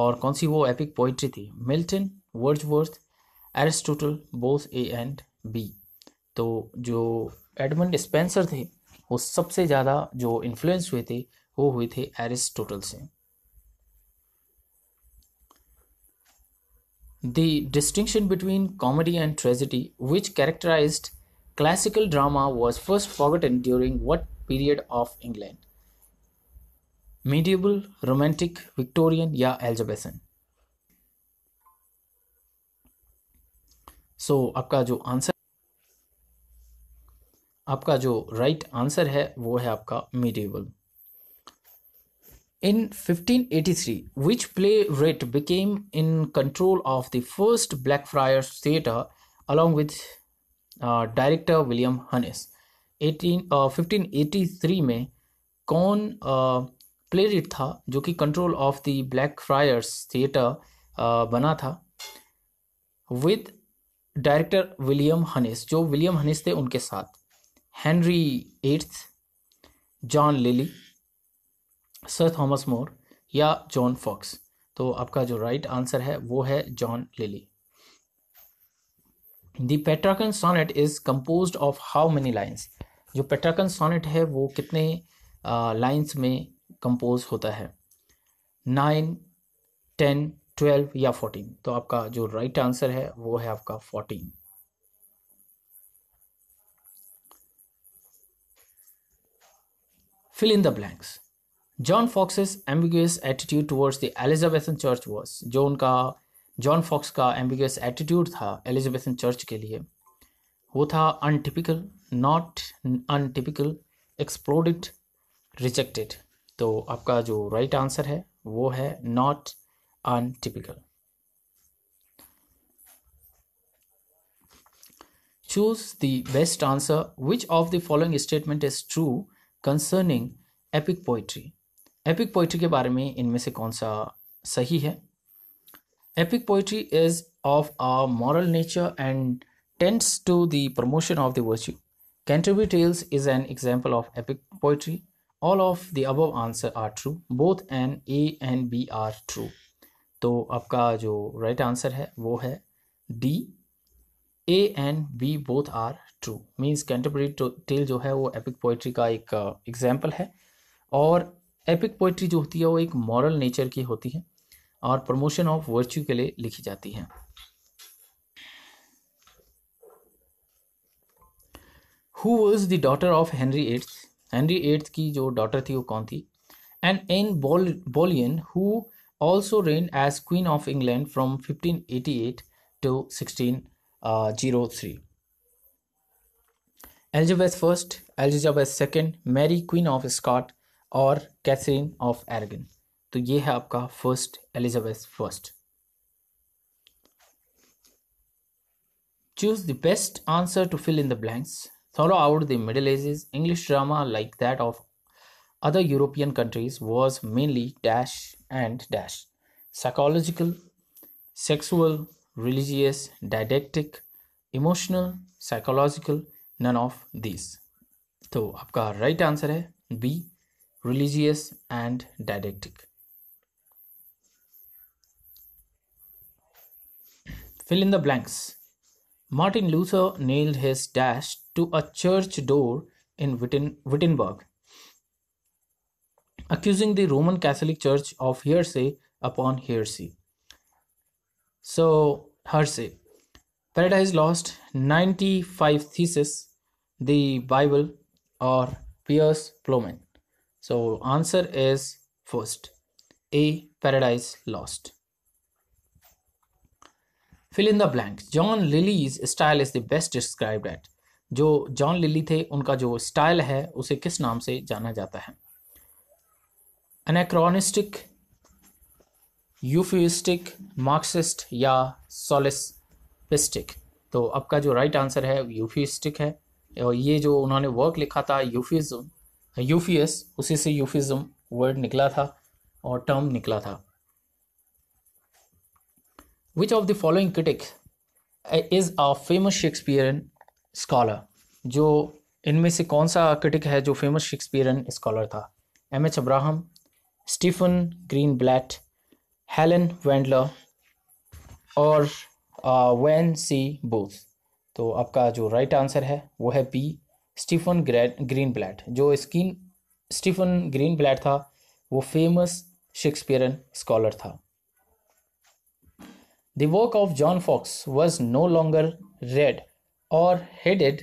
और कौन सी वो एपिक पोइट्री थी Milton worth Aristotle both A and B तो जो एडमंड स्पेंसर थे वो सबसे ज़्यादा जो इन्फ्लुएंस हुए थे वो हुए थे एरिस्टोटल से The distinction between comedy and tragedy, which characterized classical drama, was first forgotten during what period of England? Medieval, Romantic, Victorian, or Elizabethan? so, आपका जो आंसर आपका जो राइट right आंसर है वो है आपका medieval. In 1583, which play Red became in control of the first Blackfriars Theatre along with uh, director William Hunnis 18 1583 में कौन प्लेरिट uh, था जो कि control of the Blackfriars theatre बना था विद डायरेक्टर विलियम हनेस जो विलियम हनेस थे उनके साथ Henry eighth John Lyly sir Thomas More या जॉन फॉक्स तो आपका जो राइट आंसर है वो है John Lyly the Petrarchan sonnet is compose of how many lines जो पेट्राकन सोनेट है वो कितने लाइन्स में कंपोज होता है नाइन टेन ट्वेल्व या फोर्टीन तो आपका जो राइट right आंसर है वो है आपका fourteen fill in the blanks John Foxe's ambiguous attitude towards the Elizabethan church was जो उनका जॉन फॉक्स का एम्बिगुअस एटीट्यूड था एलिजाबेथन चर्च के लिए वो था अनटिपिकल नॉट अनटिपिकल एक्सप्लोडिड रिजेक्टेड तो आपका जो राइट right आंसर है वो है not untypical choose the best answer which of the following statement is true concerning epic poetry epic poetry के बारे में इनमें से कौन सा सही है epic poetry is of a moral nature and tends to the promotion of the virtue Canterbury tales is an example of epic poetry all of the above answer are true both an A and B are true तो आपका जो right right answer है वो है D A and B both are true means Canterbury tell जो है वो epic poetry का एक एग्जाम्पल uh, है और एपिक पोइट्री जो होती है वो एक मॉरल नेचर की होती है और प्रमोशन ऑफ वर्च्यू के लिए लिखी जाती है who was the daughter of Henry eighth Henry eighth की जो डॉटर थी वो कौन थी and Anne ball Boleyn who also reign as queen of England from fifteen eighty eight to sixteen zero three Elizabeth first Elizabeth second Mary queen of Scot और Catherine of Aragon तो ये है आपका first Elizabeth first choose the best answer to fill in the blanks throughout the Middle Ages English drama like that of other European countries was mainly dash and dash psychological sexual religious didactic emotional psychological none of this तो आपका right answer है B religious and didactic. Fill in the blanks. Martin Luther nailed his dash to a church door in Witten- Wittenberg, accusing the Roman Catholic Church of hearsay upon hearsay. So, hearsay. Paradise Lost, 95 Theses, the Bible, or Pierce Plowman. So answer is first A. Paradise Lost. Fill in the blank. John Lilly's style is the best described at. जो John Lyly थे उनका जो style है उसे किस नाम से जाना जाता है एनाक्रॉनिस्टिक यूफ्यूस्टिक मार्क्सिस्ट या सोलिसपिस्टिक तो आपका जो राइट right आंसर है यूफ्यूस्टिक है और ये जो उन्होंने वर्क लिखा था यूफ्यूज़म यूफियस उसी से यूफिज्म वर्ड निकला था और टर्म निकला था which of the following critic is a famous Shakespearean scholar जो इनमें से कौन सा क्रिटिक है जो फेमस शेक्सपियरन स्कॉलर था M H Abraham Stephen Greenblatt Helen Vendler और वैन सी बोस तो आपका जो राइट right आंसर है वो है बी स्टीफन ग्रीन ब्लैट जो स्क्रीन स्टीफन ग्रीन ब्लैट था वो फेमस शेक्सपियरन स्कॉलर था the work of John Foxe was no longer read और heeded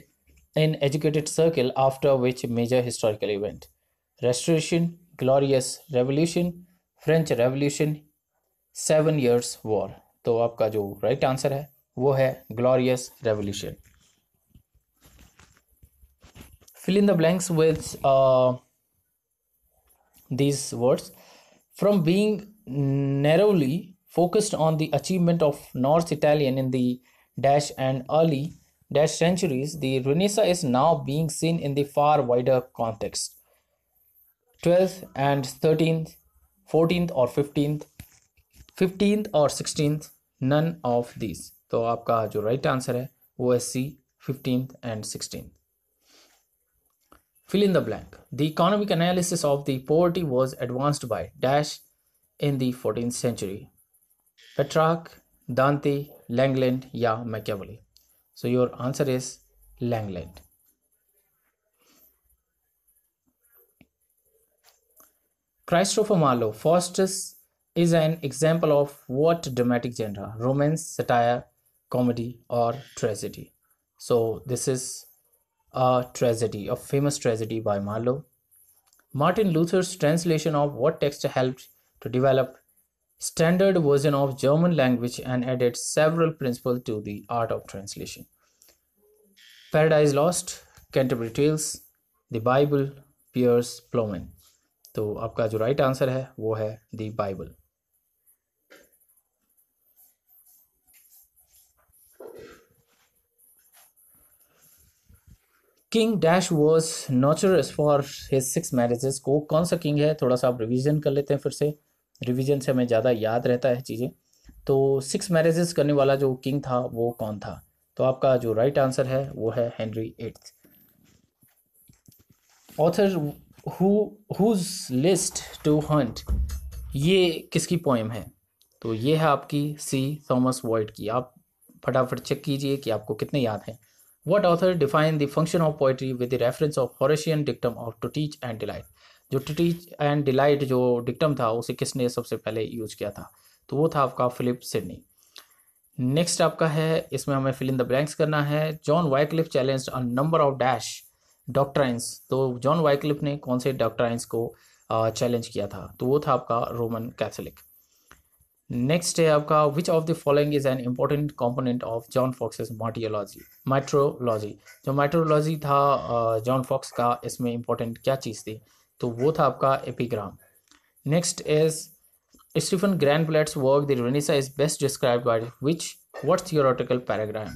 in educated circle after which major historical event Restoration Glorious Revolution French Revolution Seven Years War तो आपका जो right right answer है वो है Glorious Revolution fill in the blanks with uh, these words from being narrowly focused on the achievement of north italian in the dash and early dash centuries the renaissance is now being seen in the far wider context 12th and 13th 14th or fifteenth, fifteenth or sixteenth. None of these. तो आपका जो right right answer है वो है C fifteenth and Fill in the blank. The economic analysis of the poverty was advanced by dash in the 14th century. Petrarch, Dante, Langland, ya Machiavelli. So your answer is Langland. Christopher Marlowe, Faustus is an example of what dramatic genre? Romance, satire, comedy, or tragedy. So this is a tragedy, a famous tragedy by Marlowe. Martin Luther's translation of what text helped to develop standard version of German language and added several principles to the art of translation. Paradise Lost, Canterbury Tales, The Bible, Piers Plowman. तो आपका जो right right answer है वो है Bible king dash was notorious for his six marriages को कौन सा king है थोड़ा सा आप रिविजन कर लेते हैं फिर से रिविजन से हमें ज़्यादा याद रहता है चीज़ें तो सिक्स मैरिजेस करने वाला जो किंग था वो कौन था तो आपका जो राइट right आंसर है वो है Henry eighth author whose list to hunt ये किसकी पोएम है तो ये है आपकी सी थॉमस वॉइड की आप फटाफट चेक कीजिए कि आपको कितने याद हैं what author define the function of poetry with the reference of Horatian dictum of to teach and delight जो टू टीच एंड डिलाइट जो डिक्टम था उसे किसने सबसे पहले यूज किया था तो वो था आपका फिलिप सिडनी नेक्स्ट आपका है इसमें हमें फिल इन द ब्लैंक्स करना है John Wycliffe challenge a number of dash doctrines तो जॉन वाइक्लिफ ने कौन से डॉक्ट्राइंस को चैलेंज किया था तो वो था आपका रोमन कैथोलिक नेक्स्ट है आपका which of the following is an important component of John Foxe's martyrology martyrology जो माइट्रोलॉजी था जॉन फॉक्स का इसमें इम्पोर्टेंट क्या चीज़ थी तो वो था आपका epigram next is Stephen Greenblatt's work the Renaissance is best describe by which what theoretical paradigm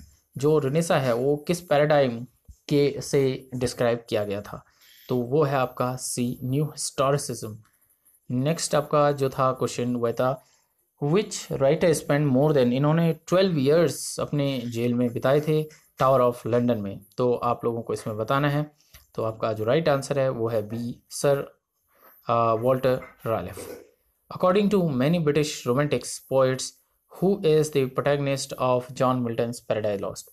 जो रेनेसा है वो किस पैराडाइम के से डिस्क्राइब किया गया था तो वो है आपका सी न्यू हिस्टोरिसिज्म नेक्स्ट आपका जो था क्वेश्चन वह था which writer spend more than इन्होंने ट्वेल्व ईयर्स अपने जेल में बिताए थे टावर ऑफ लंडन में तो आप लोगों को इसमें बताना है तो आपका जो राइट आंसर है वो है B sir Walter Raleigh according to many British Romantics poets who is the protagonist of John Milton Paradise Lost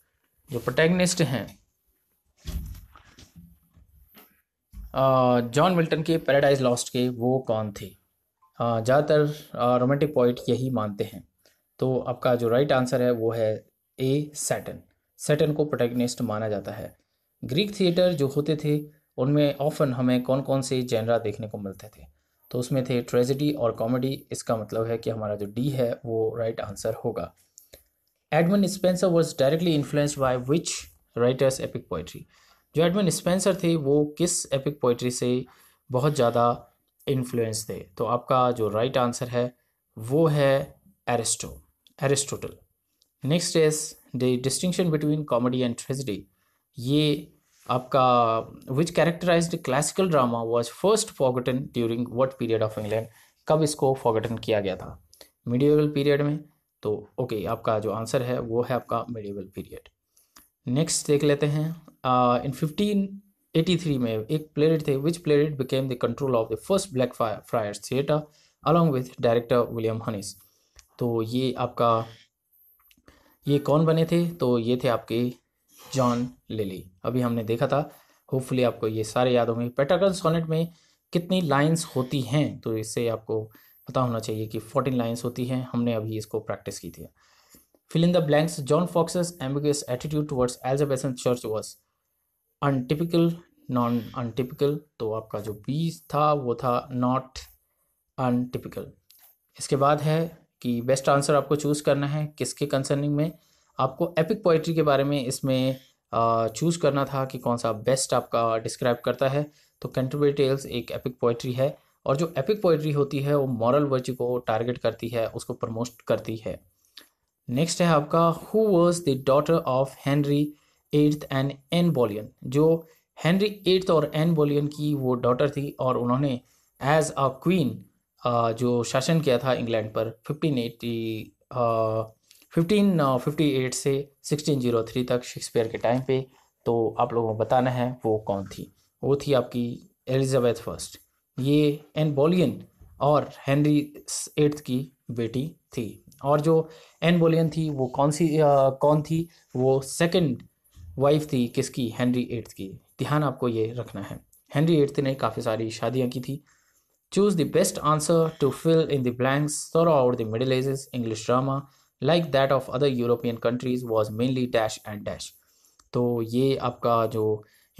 जो प्रोटैगनिस्ट हैं जॉन uh, मिल्टन के पैराडाइज लॉस्ट के वो कौन थे ज़्यादातर रोमांटिक पॉइंट यही मानते हैं तो आपका जो राइट आंसर है वो है ए सैटन सैटन को प्रोटेगनिस्ट माना जाता है ग्रीक थिएटर जो होते थे उनमें ऑफन हमें कौन कौन से जेनरा देखने को मिलते थे तो उसमें थे ट्रेजिडी और कॉमेडी इसका मतलब है कि हमारा जो डी है वो राइट right आंसर होगा Edmund Spenser was directly influenced by which writers epic poetry जो एडमिन स्पेंसर थे वो किस एपिक पोइट्री से बहुत ज़्यादा इन्फ्लुएंस दे तो आपका जो राइट right आंसर है वो है Aristo Aristotle next is the distinction between comedy and tragedy ये आपका which characterize classical drama was first forgotten during what period of England कब इसको फॉगटन किया गया था मीडियल पीरियड में तो ओके okay, आपका जो आंसर है वो है आपका मिडिवल पीरियड नेक्स्ट देख लेते हैं इन uh, फिफ्टीन थ्री में एक प्लेरिट थे which became the control of the first Blackfriars theatre along with director William Hunnis तो ये आपका ये कौन बने थे तो ये थे आपके जॉन लिली अभी हमने देखा था होपफुली आपको ये सारे याद होंगे पेटागन सोनेट में कितनी लाइंस होती हैं तो इससे आपको पता होना चाहिए कि फोर्टीन लाइंस होती हैं हमने अभी इसको प्रैक्टिस की थी fill in the blanks John Foxe's ambiguous attitude towards Elizabethan church was untypical non untypical तो आपका जो बी था वो था नॉट अनटिपिकल इसके बाद है कि बेस्ट आंसर आपको चूज़ करना है किसके कंसर्निंग में आपको एपिक पोइट्री के बारे में इसमें चूज़ करना था कि कौन सा बेस्ट आपका डिस्क्राइब करता है तो कंट्रीब्यूटरी टेल्स एक एपिक पोइट्री है और जो एपिक पोइट्री होती है वो मॉरल वर्च्यू को टारगेट करती है उसको प्रमोट करती है नेक्स्ट है आपका who was the daughter of Henry eighth and Anne Boleyn जो हेनरी एट्थ और एन बोलियन की वो डॉटर थी और उन्होंने एज अ क्वीन जो शासन किया था इंग्लैंड पर fifteen eighty fifteen fifty eight से सिक्सटीन जीरो थ्री तक शेक्सपियर के टाइम पे तो आप लोगों को बताना है वो कौन थी वो थी आपकी एलिजाबेथ फर्स्ट ये एन बोलियन और हेनरी एट्थ की बेटी थी और जो एन बोलियन थी वो कौन सी आ, कौन थी वो सेकंड वाइफ थी किसकी हेनरी एट्थ की ध्यान आपको ये रखना है हेनरी एट्थ ने काफ़ी सारी शादियाँ की थी choose the best answer to fill in the blanks throughout the Middle Ages English drama like that of other European countries was mainly dash and dash तो ये आपका जो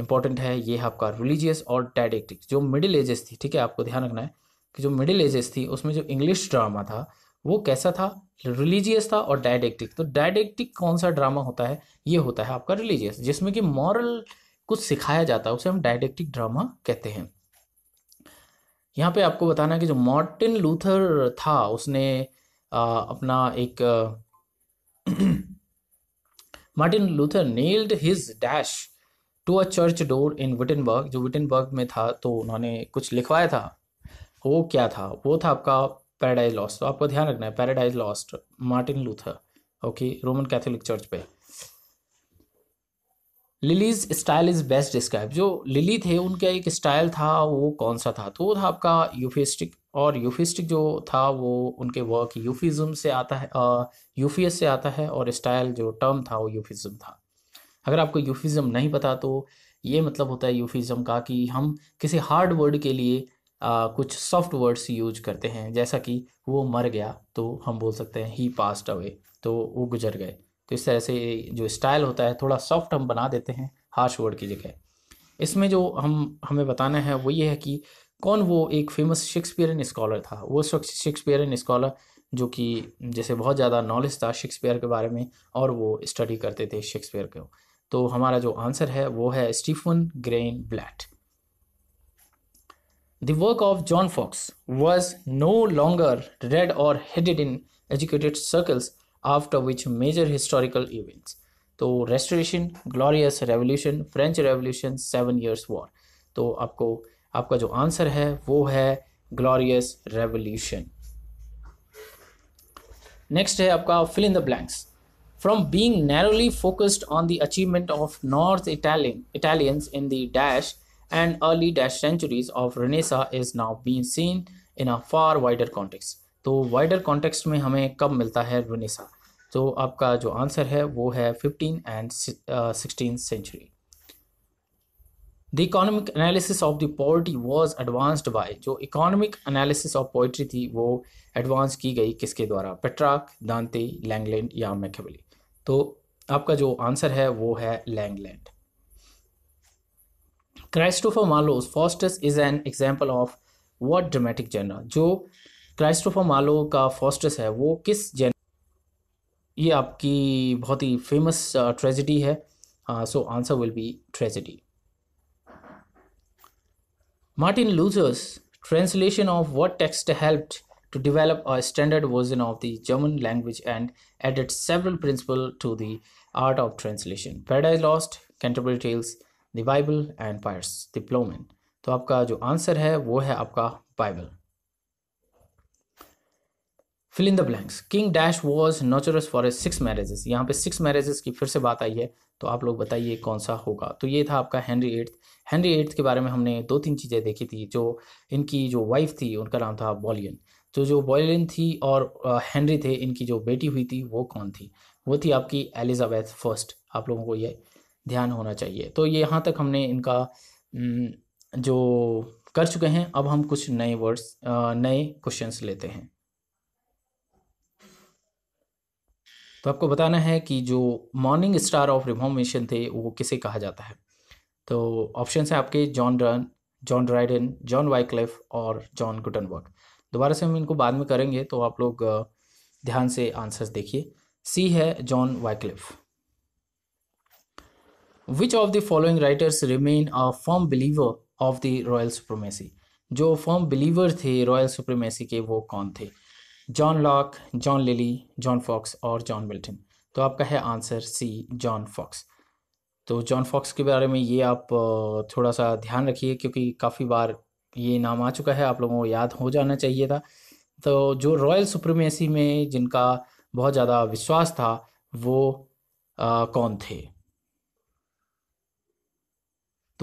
इंपॉर्टेंट है ये आपका रिलीजियस और डायडेक्टिक जो मिडिल एजेस थी ठीक है आपको ध्यान रखना है कि जो मिडिल एजेस थी उसमें जो इंग्लिश ड्रामा था वो कैसा था रिलीजियस था और डायडेक्टिक तो डायडेक्टिक कौन सा ड्रामा होता है ये होता है आपका रिलीजियस जिसमें कि मॉरल कुछ सिखाया जाता है उसे हम डायडेक्टिक ड्रामा कहते हैं यहाँ पे आपको बताना है कि जो मॉर्टिन लूथर था उसने आ, अपना एक Martin Luther nailed his dash to a church door in Wittenberg जो विटनबर्ग में था तो उन्होंने कुछ लिखवाया था वो क्या था वो था आपका पैराडाइज लॉस्ट तो आपको ध्यान रखना है paradise Lost Martin Luther okay Roman Catholic church पे Lyly's style is best describe जो लिली थे उनका एक स्टाइल था वो कौन सा था तो वो था आपका यूफिस्टिक और यूफिस्टिक जो था वो उनके वर्क यूफिज्म से आता है यूफियस से आता है और स्टाइल जो टर्म था वो यूफिज्म था अगर आपको यूफिज्म नहीं पता तो ये मतलब होता है यूफिज्म का कि हम किसी हार्ड वर्ड के लिए आ, कुछ सॉफ्ट वर्ड्स यूज करते हैं जैसा कि वो मर गया तो हम बोल सकते हैं ही पास्ट अवे तो वो गुजर गए तो इस तरह से जो स्टाइल होता है थोड़ा सॉफ्ट हम बना देते हैं हार्श वर्ड की जगह इसमें जो हम हमें बताना है वो ये है कि कौन वो एक फेमस शेक्सपियरन स्कॉलर था वो शेक्सपियरन स्कॉलर जो कि जैसे बहुत ज़्यादा नॉलेज था शेक्सपियर के बारे में और वो स्टडी करते थे शेक्सपियर को तो हमारा जो आंसर है वो है Stephen Greenblatt The work of John Fox was no longer read or headed in educated circles, after which major historical events. So Restoration, Glorious Revolution, French Revolution, Seven Years War. So आपको आपका जो answer है वो है Glorious revolution next है आपका fill in the blanks from being narrowly focused on the achievement of North Italian, Italians in the dash and early dash centuries of Renaissance is now being seen in a far wider context. तो wider context में हमें कब मिलता है रोनेसा तो आपका जो answer है वो है fifteen and sixteen century the economic analysis of the poetry was advanced by जो इकोनॉमिक एनालिसिस ऑफ पोइट्री थी वो एडवांस की गई किसके द्वारा पेट्राक दांते लैंगलैंड या मैकेवली तो आपका जो आंसर है वो है Langland Christopher Marlowe's Faustus is an example of what dramatic genre? जो *Christopher Marlowe*'s *Faustus* is a वो किस जेन ये आपकी बहुत ही फेमस ट्रेजिडी uh, है so answer will Martin Luther's translation of what text helped to develop a standard version of the German language and added several principles to the art of translation. Paradise Lost, Canterbury Tales, the Bible and Piers the Ploughman तो आपका जो answer है वो है आपका Bible fill in the blanks king dash was notorious for six marriages यहाँ पे six marriages की फिर से बात आई है तो आप लोग बताइए कौन सा होगा तो ये था आपका हेनरी एट्थ हेनरी एट्थ के बारे में हमने दो तीन चीज़ें देखी थी जो इनकी जो वाइफ थी उनका नाम था बॉलियन तो जो बॉलियन थी और हेनरी थे इनकी जो बेटी हुई थी वो कौन थी वो थी आपकी एलिजाबैथ फर्स्ट आप लोगों को ये ध्यान होना चाहिए तो ये यहाँ तक हमने इनका जो कर चुके हैं अब हम कुछ नए वर्ड्स नए क्वेश्चंस लेते हैं तो आपको बताना है कि जो मॉर्निंग स्टार ऑफ रिफॉर्मेशन थे वो किसे कहा जाता है तो ऑप्शन है आपके John Donne John Dryden John Wycliffe और जॉन गुटनबर्ग दोबारा से हम इनको बाद में करेंगे तो आप लोग ध्यान से आंसर्स देखिए सी है John Wycliffe which of the following writers remain a firm believer of the royal supremacy जो फॉर्म बिलीवर थे रॉयल सुप्रीमेसी के वो कौन थे John Locke John Lyly John Foxe और जॉन मिल्टन तो आपका है आंसर सी जॉन फॉक्स तो जॉन फॉक्स के बारे में ये आप थोड़ा सा ध्यान रखिए क्योंकि काफ़ी बार ये नाम आ चुका है आप लोगों को याद हो जाना चाहिए था तो जो रॉयल सुप्रीमेसी में जिनका बहुत ज़्यादा विश्वास था वो आ, कौन थे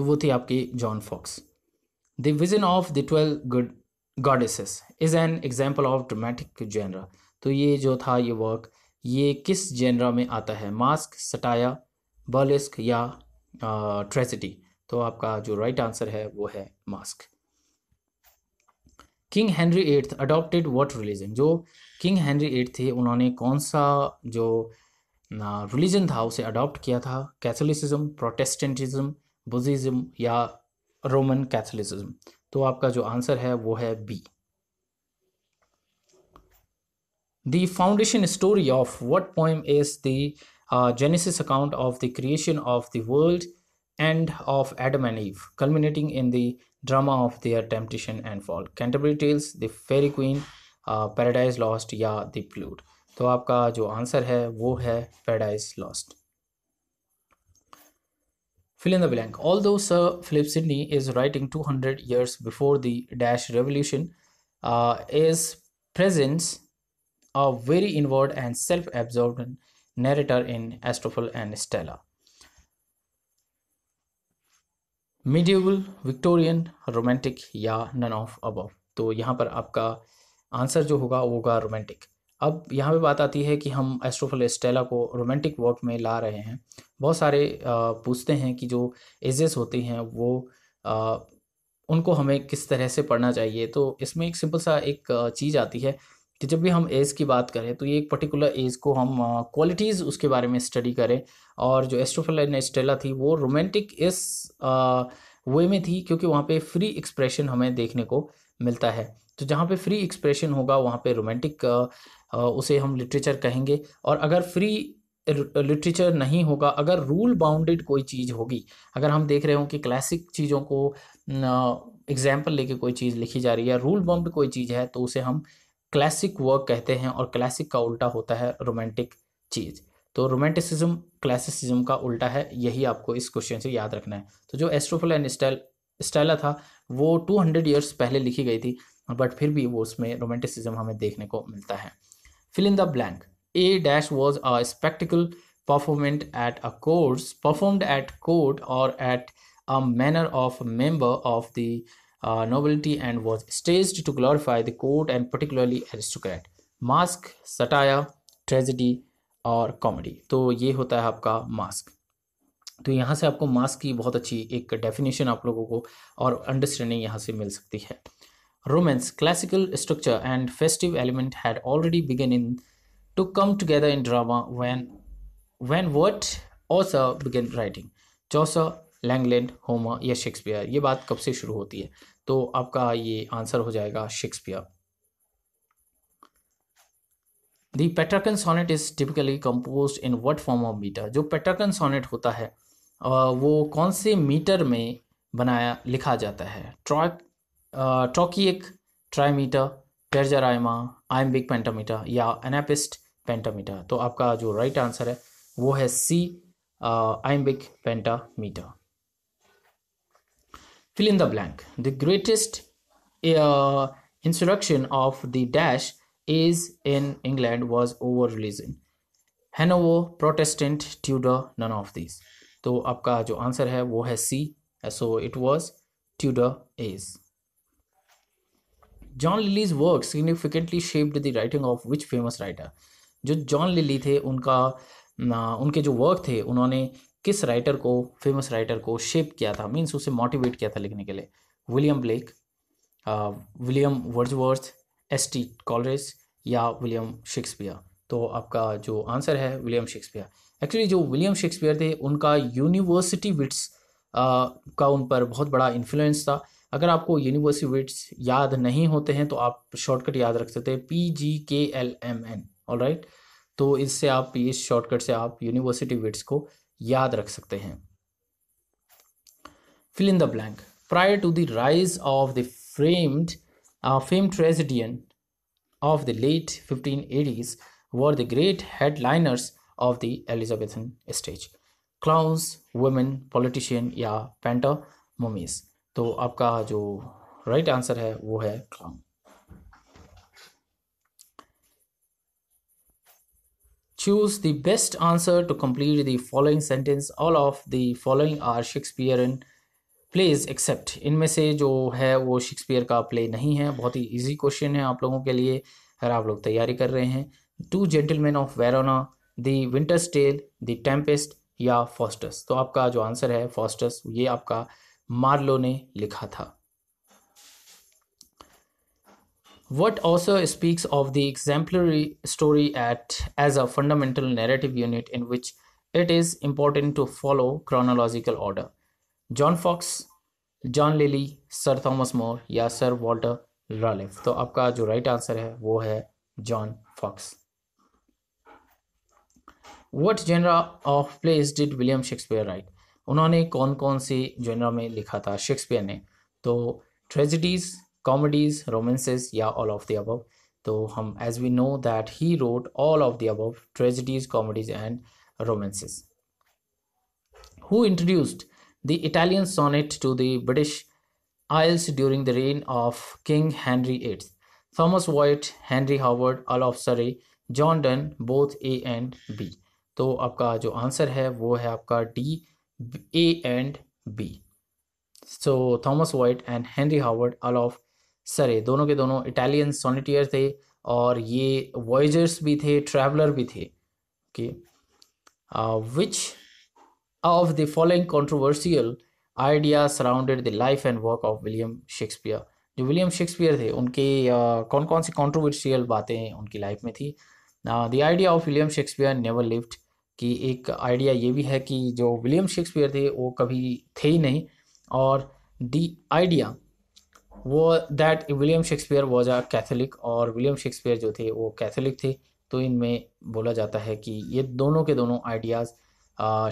तो वो थी आपकी John Foxe the vision of the twelve good goddesses is an example of dramatic genre तो ये जो था ये वर्क ये किस जेनरा में आता है मास्क सटाया बर्लिस्क या ट्रेजिडी तो आपका जो राइट right आंसर है वो है masque King Henry eighth adopted what religion जो किंग हेनरी एट्थ थे उन्होंने कौन सा जो रिलीजन था उसे अडॉप्ट किया था कैथोलिसिज्म प्रोटेस्टेंटिज्म बुद्धिज्म या रोमन कैथोलिसिज्म तो आपका जो आंसर है वो है B the foundation story of what poem is the Genesis account of the creation of the world and of Adam and Eve culminating in the drama of their temptation and fall Canterbury tales the Pheri queene paradise lost या the तो आपका जो answer है वो है paradise lost Fill in the blank. Although Sir Philip Sidney is writing 200 years before the dash revolution, uh, is presents a very inward and self-absorbed narrator in Astrophil and Stella. Medieval Victorian romantic या none of above. तो यहाँ पर आपका answer जो होगा वो होगा romantic अब यहाँ पे बात आती है कि हम एस्ट्रोफल स्टेला को रोमांटिक वर्क में ला रहे हैं बहुत सारे पूछते हैं कि जो एजेस होती हैं वो उनको हमें किस तरह से पढ़ना चाहिए तो इसमें एक सिंपल सा एक चीज़ आती है कि जब भी हम एज की बात करें तो ये एक पर्टिकुलर एज को हम क्वालिटीज़ उसके बारे में स्टडी करें और जो एस्ट्रोफल एंड स्टेला थी वो रोमांटिक इस वे में थी क्योंकि वहाँ पे फ्री एक्सप्रेशन हमें देखने को मिलता है तो जहाँ पे फ्री एक्सप्रेशन होगा वहाँ पे रोमांटिक उसे हम लिटरेचर कहेंगे और अगर फ्री लिटरेचर नहीं होगा अगर रूल बाउंडेड कोई चीज़ होगी अगर हम देख रहे हो कि क्लासिक चीज़ों को एग्जाम्पल लेके कोई चीज़ लिखी जा रही है रूल बाउंड कोई चीज़ है तो उसे हम क्लासिक वर्क कहते हैं और क्लासिक का उल्टा होता है रोमांटिक चीज़ तो रोमांटिसिज्म क्लासिसिज्म का उल्टा है यही आपको इस क्वेश्चन से याद रखना है तो जो एस्ट्रोफिल एंड स्टाइल स्टाइला था वो 200 ईयर्स पहले लिखी गई थी बट फिर भी वो उसमें रोमांटिसिज्म हमें देखने को मिलता है fill in the blank a dash was a spectacle performed at a court performed at court or at a manner of a member of the uh, nobility and was staged to glorify the court and particularly aristocrat mask satire tragedy और comedy तो ये होता है आपका mask तो यहाँ से आपको मास्क की बहुत अच्छी एक डेफिनेशन आप लोगों को और अंडरस्टैंडिंग यहाँ से मिल सकती है romance classical structure and festive element had already begun in, to come together in drama when, when what also began writing. Chaucer, langland homer या shakespeare ye baat kab se shuru hoti hai to aapka ye answer ho jayega shakespeare the petrarchan sonnet is typically composed in what form of meter jo petrarchan sonnet hota hai वो कौन से metre में बनाया लिखा जाता है troy Uh, trochaic trimeter terza rima iambic pentameter या anapest pentameter तो आपका जो राइट right आंसर है वो है C iambic pentameter fill in the blank the greatest instruction of the dash is in England was over religion है वो Protestant Tudor none of this तो आपका जो आंसर है वो है C so it was Tudor is John Lyly's work significantly shaped the writing of which famous writer जो John Lyly थे उनका उनके जो वर्क थे उन्होंने किस राइटर को फेमस राइटर को शेप किया था मीन्स उसे मोटिवेट किया था लिखने के लिए William Blake William Wordsworth S T Coleridge या विलियम शेक्सपियर तो आपका जो आंसर है विलियम शेक्सपियर एक्चुअली जो विलियम शेक्सपियर थे उनका यूनिवर्सिटी विट्स का उन पर बहुत बड़ा इन्फ्लुएंस था अगर आपको यूनिवर्सिटी याद नहीं होते हैं तो आप शॉर्टकट याद रख सकते हैं P G K L M N all right तो इससे आप इस शॉर्टकट से आप यूनिवर्सिटी वेट्स को याद रख सकते हैं fill in the blank prior to the rise of the framed fame tragedian of the late fifteen eighties were the great headliners of the Elizabethan stage clowns women politician या painter mummies तो आपका जो right right answer है वो है clown the best answer to complete the following sentence all of the following are Shakespeare in plays except इनमें से जो है वो शेक्सपियर का प्ले नहीं है बहुत ही इजी क्वेश्चन है आप लोगों के लिए अगर आप लोग तैयारी कर रहे हैं two gentleman of Verona the winter's tale the tempest या फॉस्टस तो आपका जो आंसर है फॉस्टस ये आपका मार्लो ने लिखा था what also speaks of the exemplary story at as a fundamental narrative unit in which it is important to follow chronological order John Foxe John Lyly sir Thomas More या sir Walter रॉलिफ तो आपका जो right right answer है वो है John Foxe what genre of plays did William Shakespeare write उन्होंने कौन कौन से जनरा में लिखा था शेक्सपियर ने तो ट्रेजिडीज कॉमेडीज रोमेंसेस या ऑल ऑफ द अबव तो हम as we know that he wrote all of the above tragedies comedies and romances who introduced the Italian sonnet to the British isles during the reign of king Henry eights Thomas Wyatt Henry Howard earl of Surrey John Donne both A and B तो आपका जो answer है वो है आपका D A and B. So Thomas White and Henry Howard of Surrey दोनों के दोनों इटालियन सोनिटियर थे और ये वॉयजर्स भी थे ट्रैवलर भी थे okay which of the following controversial idea surrounded the life and work of William Shakespeare जो विलियम शेक्सपियर थे उनके uh, कौन कौन सी कॉन्ट्रोवर्शियल बातें उनकी लाइफ में थी the idea of William Shakespeare never lived कि एक आइडिया ये भी है कि जो विलियम शेक्सपियर थे वो कभी थे ही नहीं और दी आइडिया वो that William Shakespeare was a Catholic और विलियम शेक्सपियर जो थे वो कैथोलिक थे तो इनमें बोला जाता है कि ये दोनों के दोनों आइडियाज़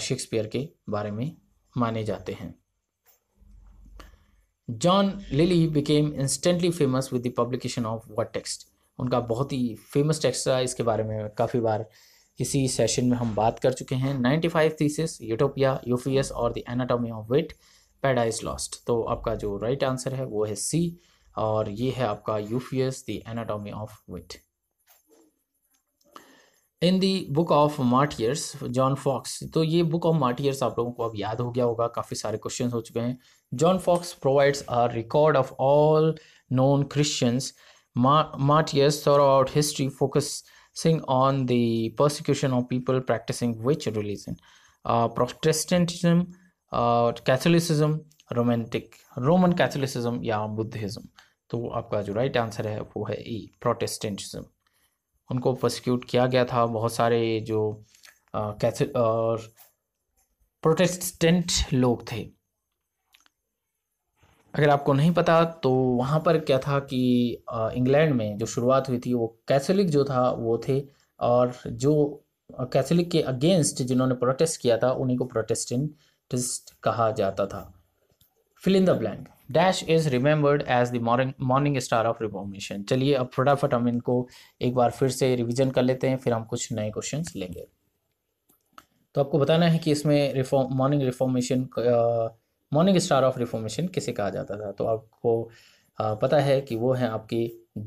शेक्सपियर के बारे में माने जाते हैं John Lyly became instantly famous with the publication of what text उनका बहुत ही फेमस टेक्स्ट था इसके बारे में काफ़ी बार किसी सेशन में हम बात कर चुके हैं 95 थीसिस यूटोपिया यूफीएस और the anatomy of wit paradise lost तो आपका जो राइट right आंसर है वो है सी और ये है आपका Euphues the anatomy of wit in the book of martyrs John Foxe तो ये बुक ऑफ मार्टियर्स आप लोगों को अब याद हो गया होगा काफ़ी सारे क्वेश्चन हो चुके हैं John Foxe provides a record of all non Christians martyrs throughout history focus focusing on the persecution of people practicing which religion? Uh, Protestantism, uh, Catholicism, Romantic, Roman Catholicism, या Buddhism. तो आपका जो right answer है वो है ई Protestantism उनको prosecute किया गया था बहुत सारे जो कैथ और प्रोटेस्टेंट लोग थे अगर आपको नहीं पता तो वहाँ पर क्या था कि इंग्लैंड में जो शुरुआत हुई थी वो कैथोलिक जो था वो थे और जो कैथोलिक के अगेंस्ट जिन्होंने प्रोटेस्ट किया था उन्हीं को प्रोटेस्टेंटिस्ट कहा जाता था fill in the blank dash is remembered as the morning morning star of reformation चलिए अब फटाफट हम इनको एक बार फिर से रिविजन कर लेते हैं फिर हम कुछ नए क्वेश्चन लेंगे तो आपको बताना है कि इसमें reform morning reformation morning star of reformation किसे कहा जाता था तो आपको पता है कि वो है आपकी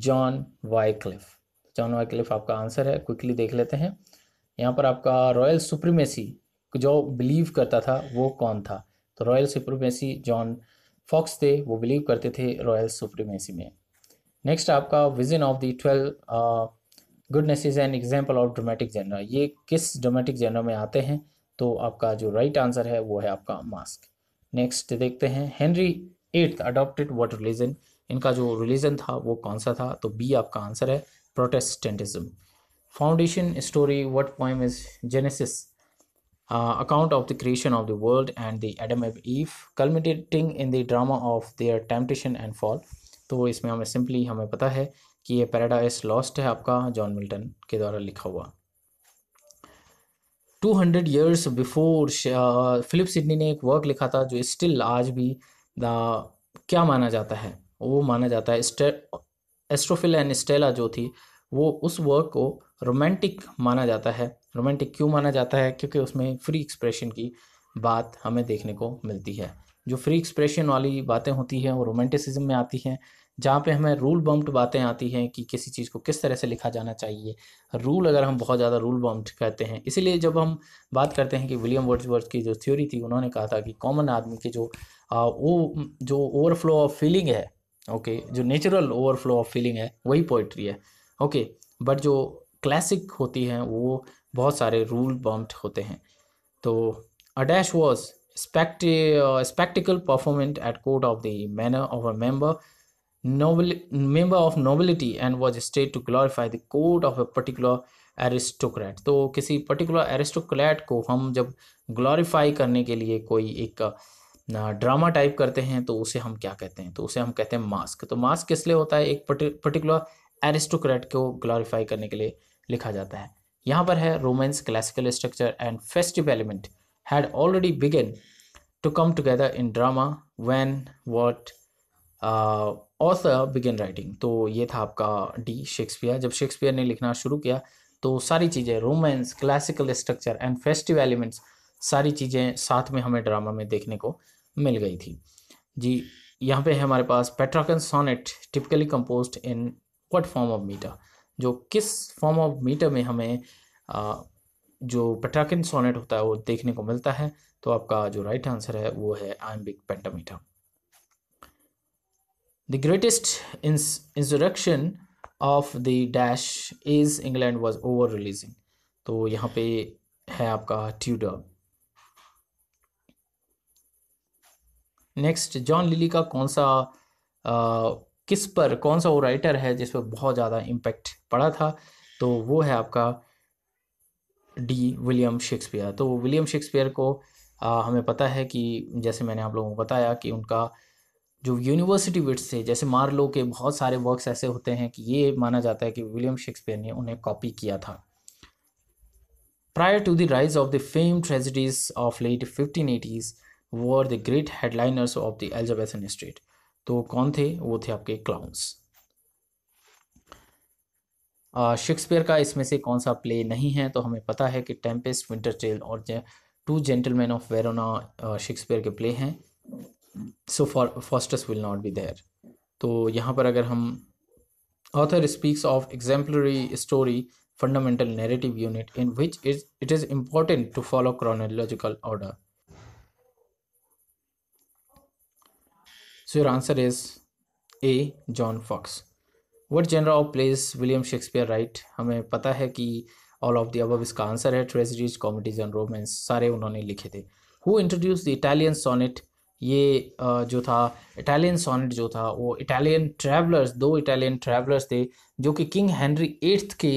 जॉन वाइक्लिफ जॉन वाइक्लिफ आपका आंसर है क्विकली देख लेते हैं यहाँ पर आपका रॉयल सुप्रीमेसी जो बिलीव करता था वो कौन था तो रॉयल सुप्रीमेसी जॉन फॉक्स थे वो बिलीव करते थे रॉयल सुप्रीमेसी में नेक्स्ट आपका vision of the twelve is an example of dramatic genre ये किस ड्रोमेटिक जेनरा में आते हैं तो आपका जो राइट right आंसर है वो है आपका मास्क नेक्स्ट देखते हैं Henry eighth adopted what religion इनका जो रिलीजन था वो कौन सा था तो बी आपका आंसर है Protestantism foundation story what poem is Genesis account of the creation of the world and the Adam and Eve culminating in the drama of their temptation and fall तो इसमें हमें सिंपली हमें पता है कि ये पैराडाइज लॉस्ट है आपका जॉन मिल्टन के द्वारा लिखा हुआ two hundred years before Philip Sidney ने एक वर्क लिखा था जो स्टिल आज भी द uh, क्या माना जाता है वो माना जाता है एस्ट्रोफिल एंड स्टेला जो थी वो उस वर्क को रोमांटिक माना जाता है रोमांटिक क्यों माना जाता है क्योंकि उसमें फ्री एक्सप्रेशन की बात हमें देखने को मिलती है जो फ्री एक्सप्रेशन वाली बातें होती हैं वो रोमांटिसिज्म में आती हैं जहाँ पे हमें रूल बम्प्ड बातें आती हैं कि किसी चीज़ को किस तरह से लिखा जाना चाहिए रूल अगर हम बहुत ज़्यादा रूल बम्प्ड कहते हैं इसीलिए जब हम बात करते हैं कि विलियम वर्ड्सवर्थ की जो थ्योरी थी उन्होंने कहा था कि कॉमन आदमी के जो आ, वो जो ओवरफ्लो ऑफ फीलिंग है ओके जो नेचुरल ओवरफ्लो ऑफ फीलिंग है वही पोइट्री है ओके बट जो क्लासिक होती हैं वो बहुत सारे रूल बम्प्ड होते हैं तो a dash was spectacle performant at court of the manner of a member noble, member of nobility and was state to glorify the court of a particular aristocrat तो किसी पर्टिकुलर एरिस्टोक्रेट को हम जब glorify करने के लिए कोई एक ड्रामा टाइप करते हैं तो उसे हम क्या कहते हैं तो उसे हम कहते हैं मास्क तो मास्क किस लिए होता है एक पर्टिकुलर एरिस्टोक्रेट को ग्लोरीफाई करने के लिए लिखा जाता है यहाँ पर है romance classical structure and festive element had already began to come together in drama when what author begin writing तो ये था आपका डी शेक्सपियर जब शेक्सपियर ने लिखना शुरू किया तो सारी चीज़ें romance classical structure and festive elements सारी चीज़ें साथ में हमें ड्रामा में देखने को मिल गई थी जी यहाँ पे है हमारे पास Petrarchan sonnet typically compose in what form of metre जो किस फॉर्म ऑफ मीटर में हमें आ, uh, जो पेट्राकन सोनेट होता है वो देखने को मिलता है तो आपका जो राइट आंसर है वो है iambic pentameter the greatest ins- insurrection of the dash is England was over religion तो यहाँ पे है आपका ट्यूडर नेक्स्ट जॉन लिली का कौन सा आ, किस पर कौन सा वो राइटर है जिस पर बहुत ज़्यादा इम्पैक्ट पड़ा था तो वो है आपका डी विलियम शेक्सपियर तो विलियम शेक्सपियर को आ, हमें पता है कि जैसे मैंने आप लोगों को बताया कि उनका जो यूनिवर्सिटी विट्स थे जैसे मार लो के बहुत सारे वर्क्स ऐसे होते हैं कि ये माना जाता है कि विलियम शेक्सपियर ने उन्हें कॉपी किया था prior to the rise of the fame tragedies of late fifteen eighties were the great headliners of the Elizabethan state तो कौन थे वो थे आपके क्लाउंस शेक्सपियर का इसमें से कौन सा प्ले नहीं है तो हमें पता है कि टेम्पेस्ट टेल और two gentleman of Verona Shakespeare के प्ले हैं so Faustus will not be there तो यहाँ पर अगर हम author speaks of exemplary story fundamental narrative unit in which is it is important to follow chronological order so your answer is A John Foxe what genre of plays William Shakespeare write हमें पता है कि all of the इसका answer है tragedies comedies and romance सारे उन्होंने लिखे थे who introduce the Italian sonnet ये जो था इटालियन सोनेट जो था वो इटालियन ट्रैवलर्स दो इटालियन ट्रैवलर्स थे जो कि किंग हेनरी एट्थ के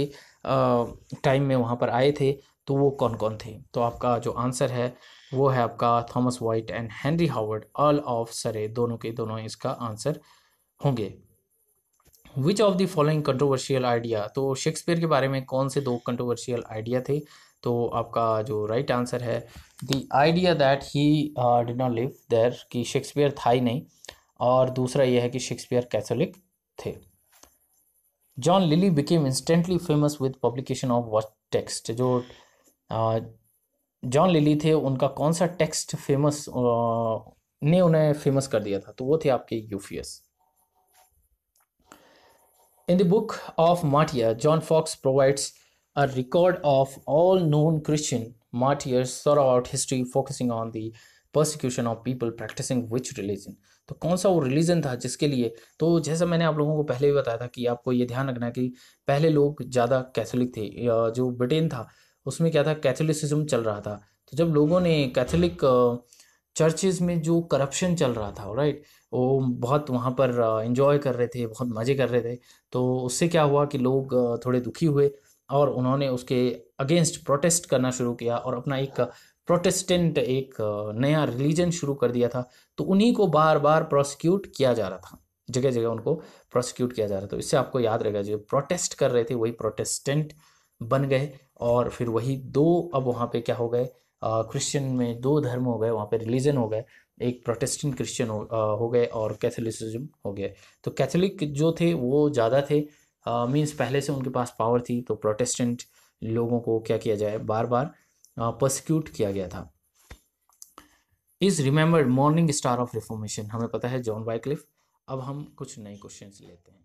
टाइम में वहाँ पर आए थे तो वो कौन कौन थे तो आपका जो आंसर है वो है आपका Thomas Wyatt and Henry Howard earl of Surrey दोनों के दोनों इसका आंसर होंगे which of the following controversial idea तो शेक्सपियर के बारे में कौन से दो कंट्रोवर्शियल आइडिया थे तो आपका जो राइट right आंसर है the idea that he did not live there कि शेक्सपियर था ही नहीं और दूसरा यह है कि शेक्सपियर कैथोलिक थे John Lyly became instantly famous with publication of what text जो जॉन uh, लिली थे उनका कौन सा टेक्स्ट फेमस uh, ने उन्हें फेमस कर दिया था तो वो थे आपके Euphues in the book of माटिया John Foxe provides a record of all known Christian martyrs throughout history focusing on the persecution of people practising which religion तो कौन सा वो रिलीजन था जिसके लिए तो जैसा मैंने आप लोगों को पहले भी बताया था कि आपको ये ध्यान रखना है कि पहले लोग ज़्यादा कैथोलिक थे जो ब्रिटेन था उसमें क्या था कैथोलिसिज्म चल रहा था तो जब लोगों ने कैथोलिक चर्चेज़ में जो करप्शन चल रहा था राइट वो बहुत वहाँ पर इंजॉय कर रहे थे बहुत मज़े कर रहे थे तो उससे क्या हुआ कि लोग थोड़े दुखी हुए और उन्होंने उसके अगेंस्ट प्रोटेस्ट करना शुरू किया और अपना एक प्रोटेस्टेंट एक नया रिलीजन शुरू कर दिया था तो उन्हीं को बार बार प्रोसिक्यूट किया जा रहा था जगह जगह उनको प्रोसिक्यूट किया जा रहा था तो इससे आपको याद रहेगा जो प्रोटेस्ट कर रहे थे वही प्रोटेस्टेंट बन गए और फिर वही दो अब वहाँ पे क्या हो गए क्रिश्चियन में दो धर्म हो गए वहाँ पे रिलीजन हो गए एक प्रोटेस्टेंट क्रिश्चियन हो, हो गए और कैथोलिसिज्म हो गए तो कैथोलिक जो थे वो ज़्यादा थे मीन्स uh, पहले से उनके पास पावर थी तो प्रोटेस्टेंट लोगों को क्या किया जाए बार बार uh, किया गया था is remembered morning star of reformation हमें पता है जॉन वाइक्लिफ अब हम कुछ नए क्वेश्चन लेते हैं